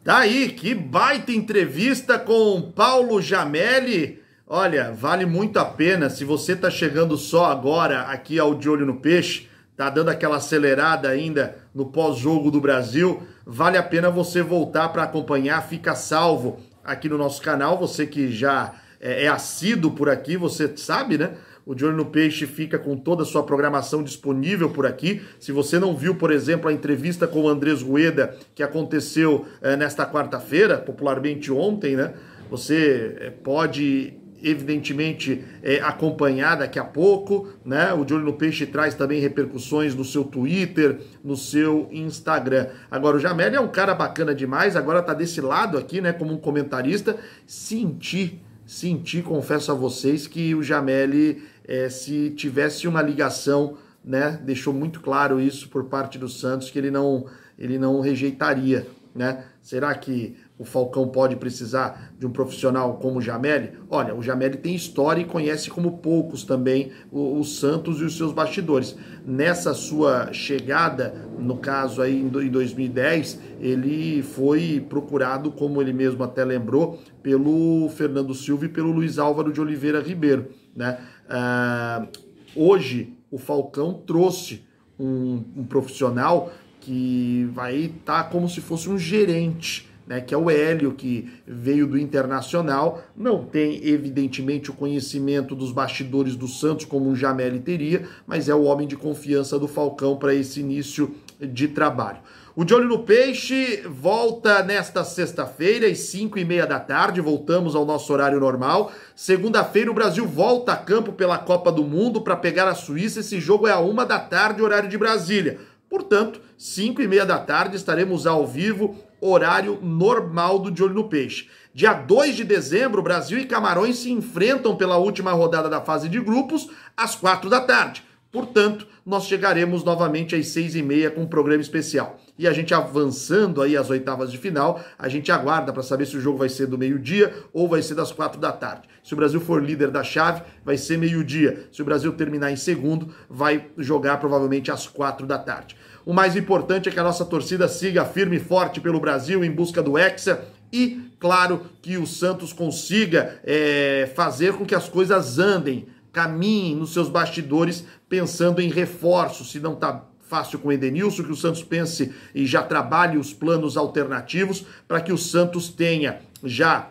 Tá aí, que baita entrevista com Paulo Jamelli. Olha, vale muito a pena. Se você tá chegando só agora aqui ao De Olho no Peixe, tá dando aquela acelerada ainda no pós-jogo do Brasil, vale a pena você voltar para acompanhar. Fica salvo aqui no nosso canal. Você que já é, é assíduo por aqui, você sabe, né? O De Olho no Peixe fica com toda a sua programação disponível por aqui. Se você não viu, por exemplo, a entrevista com o Andrés Rueda, que aconteceu é, nesta quarta-feira, popularmente ontem, né? Você eh, pode evidentemente é, acompanhar daqui a pouco, né? O De Olho no Peixe traz também repercussões no seu Twitter, no seu Instagram. Agora, o Jamel é um cara bacana demais, agora tá desse lado aqui, né, como um comentarista. Senti, senti, confesso a vocês, que o Jameli é, se tivesse uma ligação, né? Deixou muito claro isso por parte do Santos que ele não, ele não rejeitaria, né? Será que o Falcão pode precisar de um profissional como o Jameli? Olha, o Jameli tem história e conhece como poucos também o, o, Santos e os seus bastidores. Nessa sua chegada, no caso aí em 2010, ele foi procurado, como ele mesmo até lembrou, pelo Fernando Silva e pelo Luiz Álvaro de Oliveira Ribeiro, né? Uh, hoje, o Falcão trouxe um, um profissional que vai estar tá como se fosse um gerente. Né, que é o Hélio, que veio do Internacional, não tem, evidentemente, o conhecimento dos bastidores do Santos como o Jamel teria, mas é o homem de confiança do Falcão para esse início de trabalho. O De Olho no Peixe volta nesta sexta-feira, às 5 e meia da tarde, voltamos ao nosso horário normal. Segunda-feira, o Brasil volta a campo pela Copa do Mundo para pegar a Suíça. Esse jogo é a uma da tarde, horário de Brasília. Portanto, 5 e meia da tarde estaremos ao vivo, horário normal do De Olho no Peixe. Dia 2 de dezembro, Brasil e Camarões se enfrentam pela última rodada da fase de grupos às 4 da tarde. Portanto, nós chegaremos novamente às 6 e meia com um programa especial e a gente avançando aí as oitavas de final, a gente aguarda para saber se o jogo vai ser do meio-dia ou vai ser das quatro da tarde. Se o Brasil for líder da chave, vai ser meio-dia. Se o Brasil terminar em segundo, vai jogar provavelmente às quatro da tarde. O mais importante é que a nossa torcida siga firme e forte pelo Brasil em busca do Hexa e, claro, que o Santos consiga é, fazer com que as coisas andem, caminhem nos seus bastidores pensando em reforços, se não está fácil com o Edenilson, que o Santos pense e já trabalhe os planos alternativos para que o Santos tenha já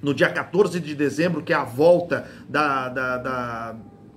no dia 14 de dezembro, que é a volta da, da, da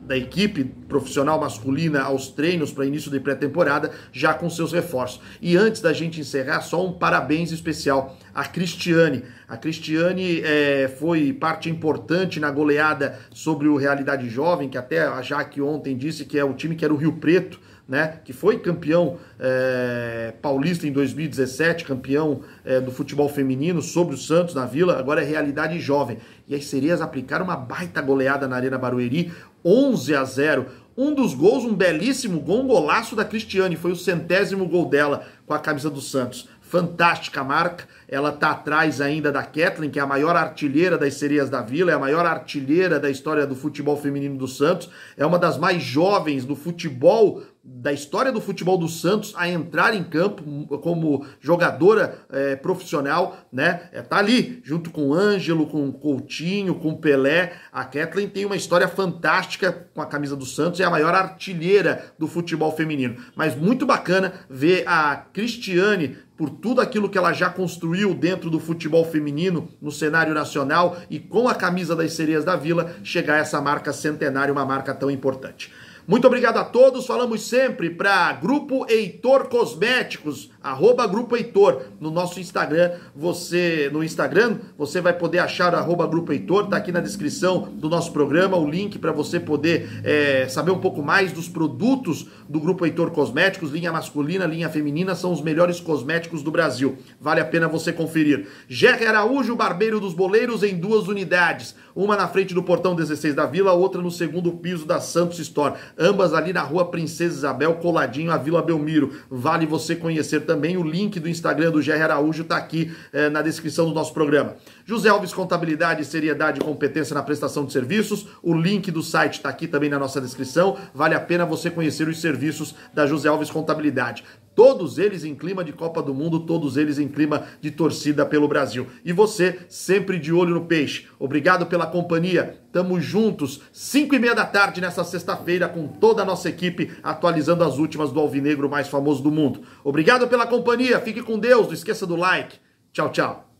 da equipe profissional masculina aos treinos para início de pré-temporada, já com seus reforços. E antes da gente encerrar, só um parabéns especial à Cristiane. A Cristiane é, foi parte importante na goleada sobre o Realidade Jovem, que até a Jaque ontem disse que é o time que era o Rio Preto né, que foi campeão é, paulista em 2017, campeão é, do futebol feminino sobre o Santos na Vila, agora é realidade jovem. E as sereias aplicaram uma baita goleada na Arena Barueri, 11 a 0. Um dos gols, um belíssimo gol, um golaço da Cristiane, foi o centésimo gol dela com a camisa do Santos. Fantástica marca, ela está atrás ainda da Kathleen, que é a maior artilheira das sereias da Vila, é a maior artilheira da história do futebol feminino do Santos, é uma das mais jovens do futebol da história do futebol do Santos a entrar em campo como jogadora é, profissional, né? É, tá ali, junto com o Ângelo, com o Coutinho, com o Pelé. A Kathleen tem uma história fantástica com a camisa do Santos, é a maior artilheira do futebol feminino. Mas muito bacana ver a Cristiane por tudo aquilo que ela já construiu dentro do futebol feminino no cenário nacional e com a camisa das sereias da Vila chegar a essa marca centenária, uma marca tão importante. Muito obrigado a todos. Falamos sempre para Grupo Heitor Cosméticos arroba Grupo Heitor. No nosso Instagram, você no Instagram, você vai poder achar arroba Grupo Heitor, tá aqui na descrição do nosso programa o link para você poder é, saber um pouco mais dos produtos do Grupo Heitor Cosméticos, linha masculina, linha feminina, são os melhores cosméticos do Brasil. Vale a pena você conferir. Gerry Araújo, barbeiro dos boleiros, em duas unidades. Uma na frente do portão 16 da Vila, outra no segundo piso da Santos Store. Ambas ali na rua Princesa Isabel, coladinho à Vila Belmiro. Vale você conhecer também também. O link do Instagram do GR Araújo está aqui é, na descrição do nosso programa. José Alves Contabilidade, Seriedade e Competência na Prestação de Serviços. O link do site está aqui também na nossa descrição. Vale a pena você conhecer os serviços da José Alves Contabilidade. Todos eles em clima de Copa do Mundo, todos eles em clima de torcida pelo Brasil. E você, sempre de olho no peixe. Obrigado pela companhia. Tamo juntos, 5 e meia da tarde nessa sexta-feira, com toda a nossa equipe atualizando as últimas do Alvinegro mais famoso do mundo. Obrigado pela companhia, fique com Deus, não esqueça do like. Tchau, tchau.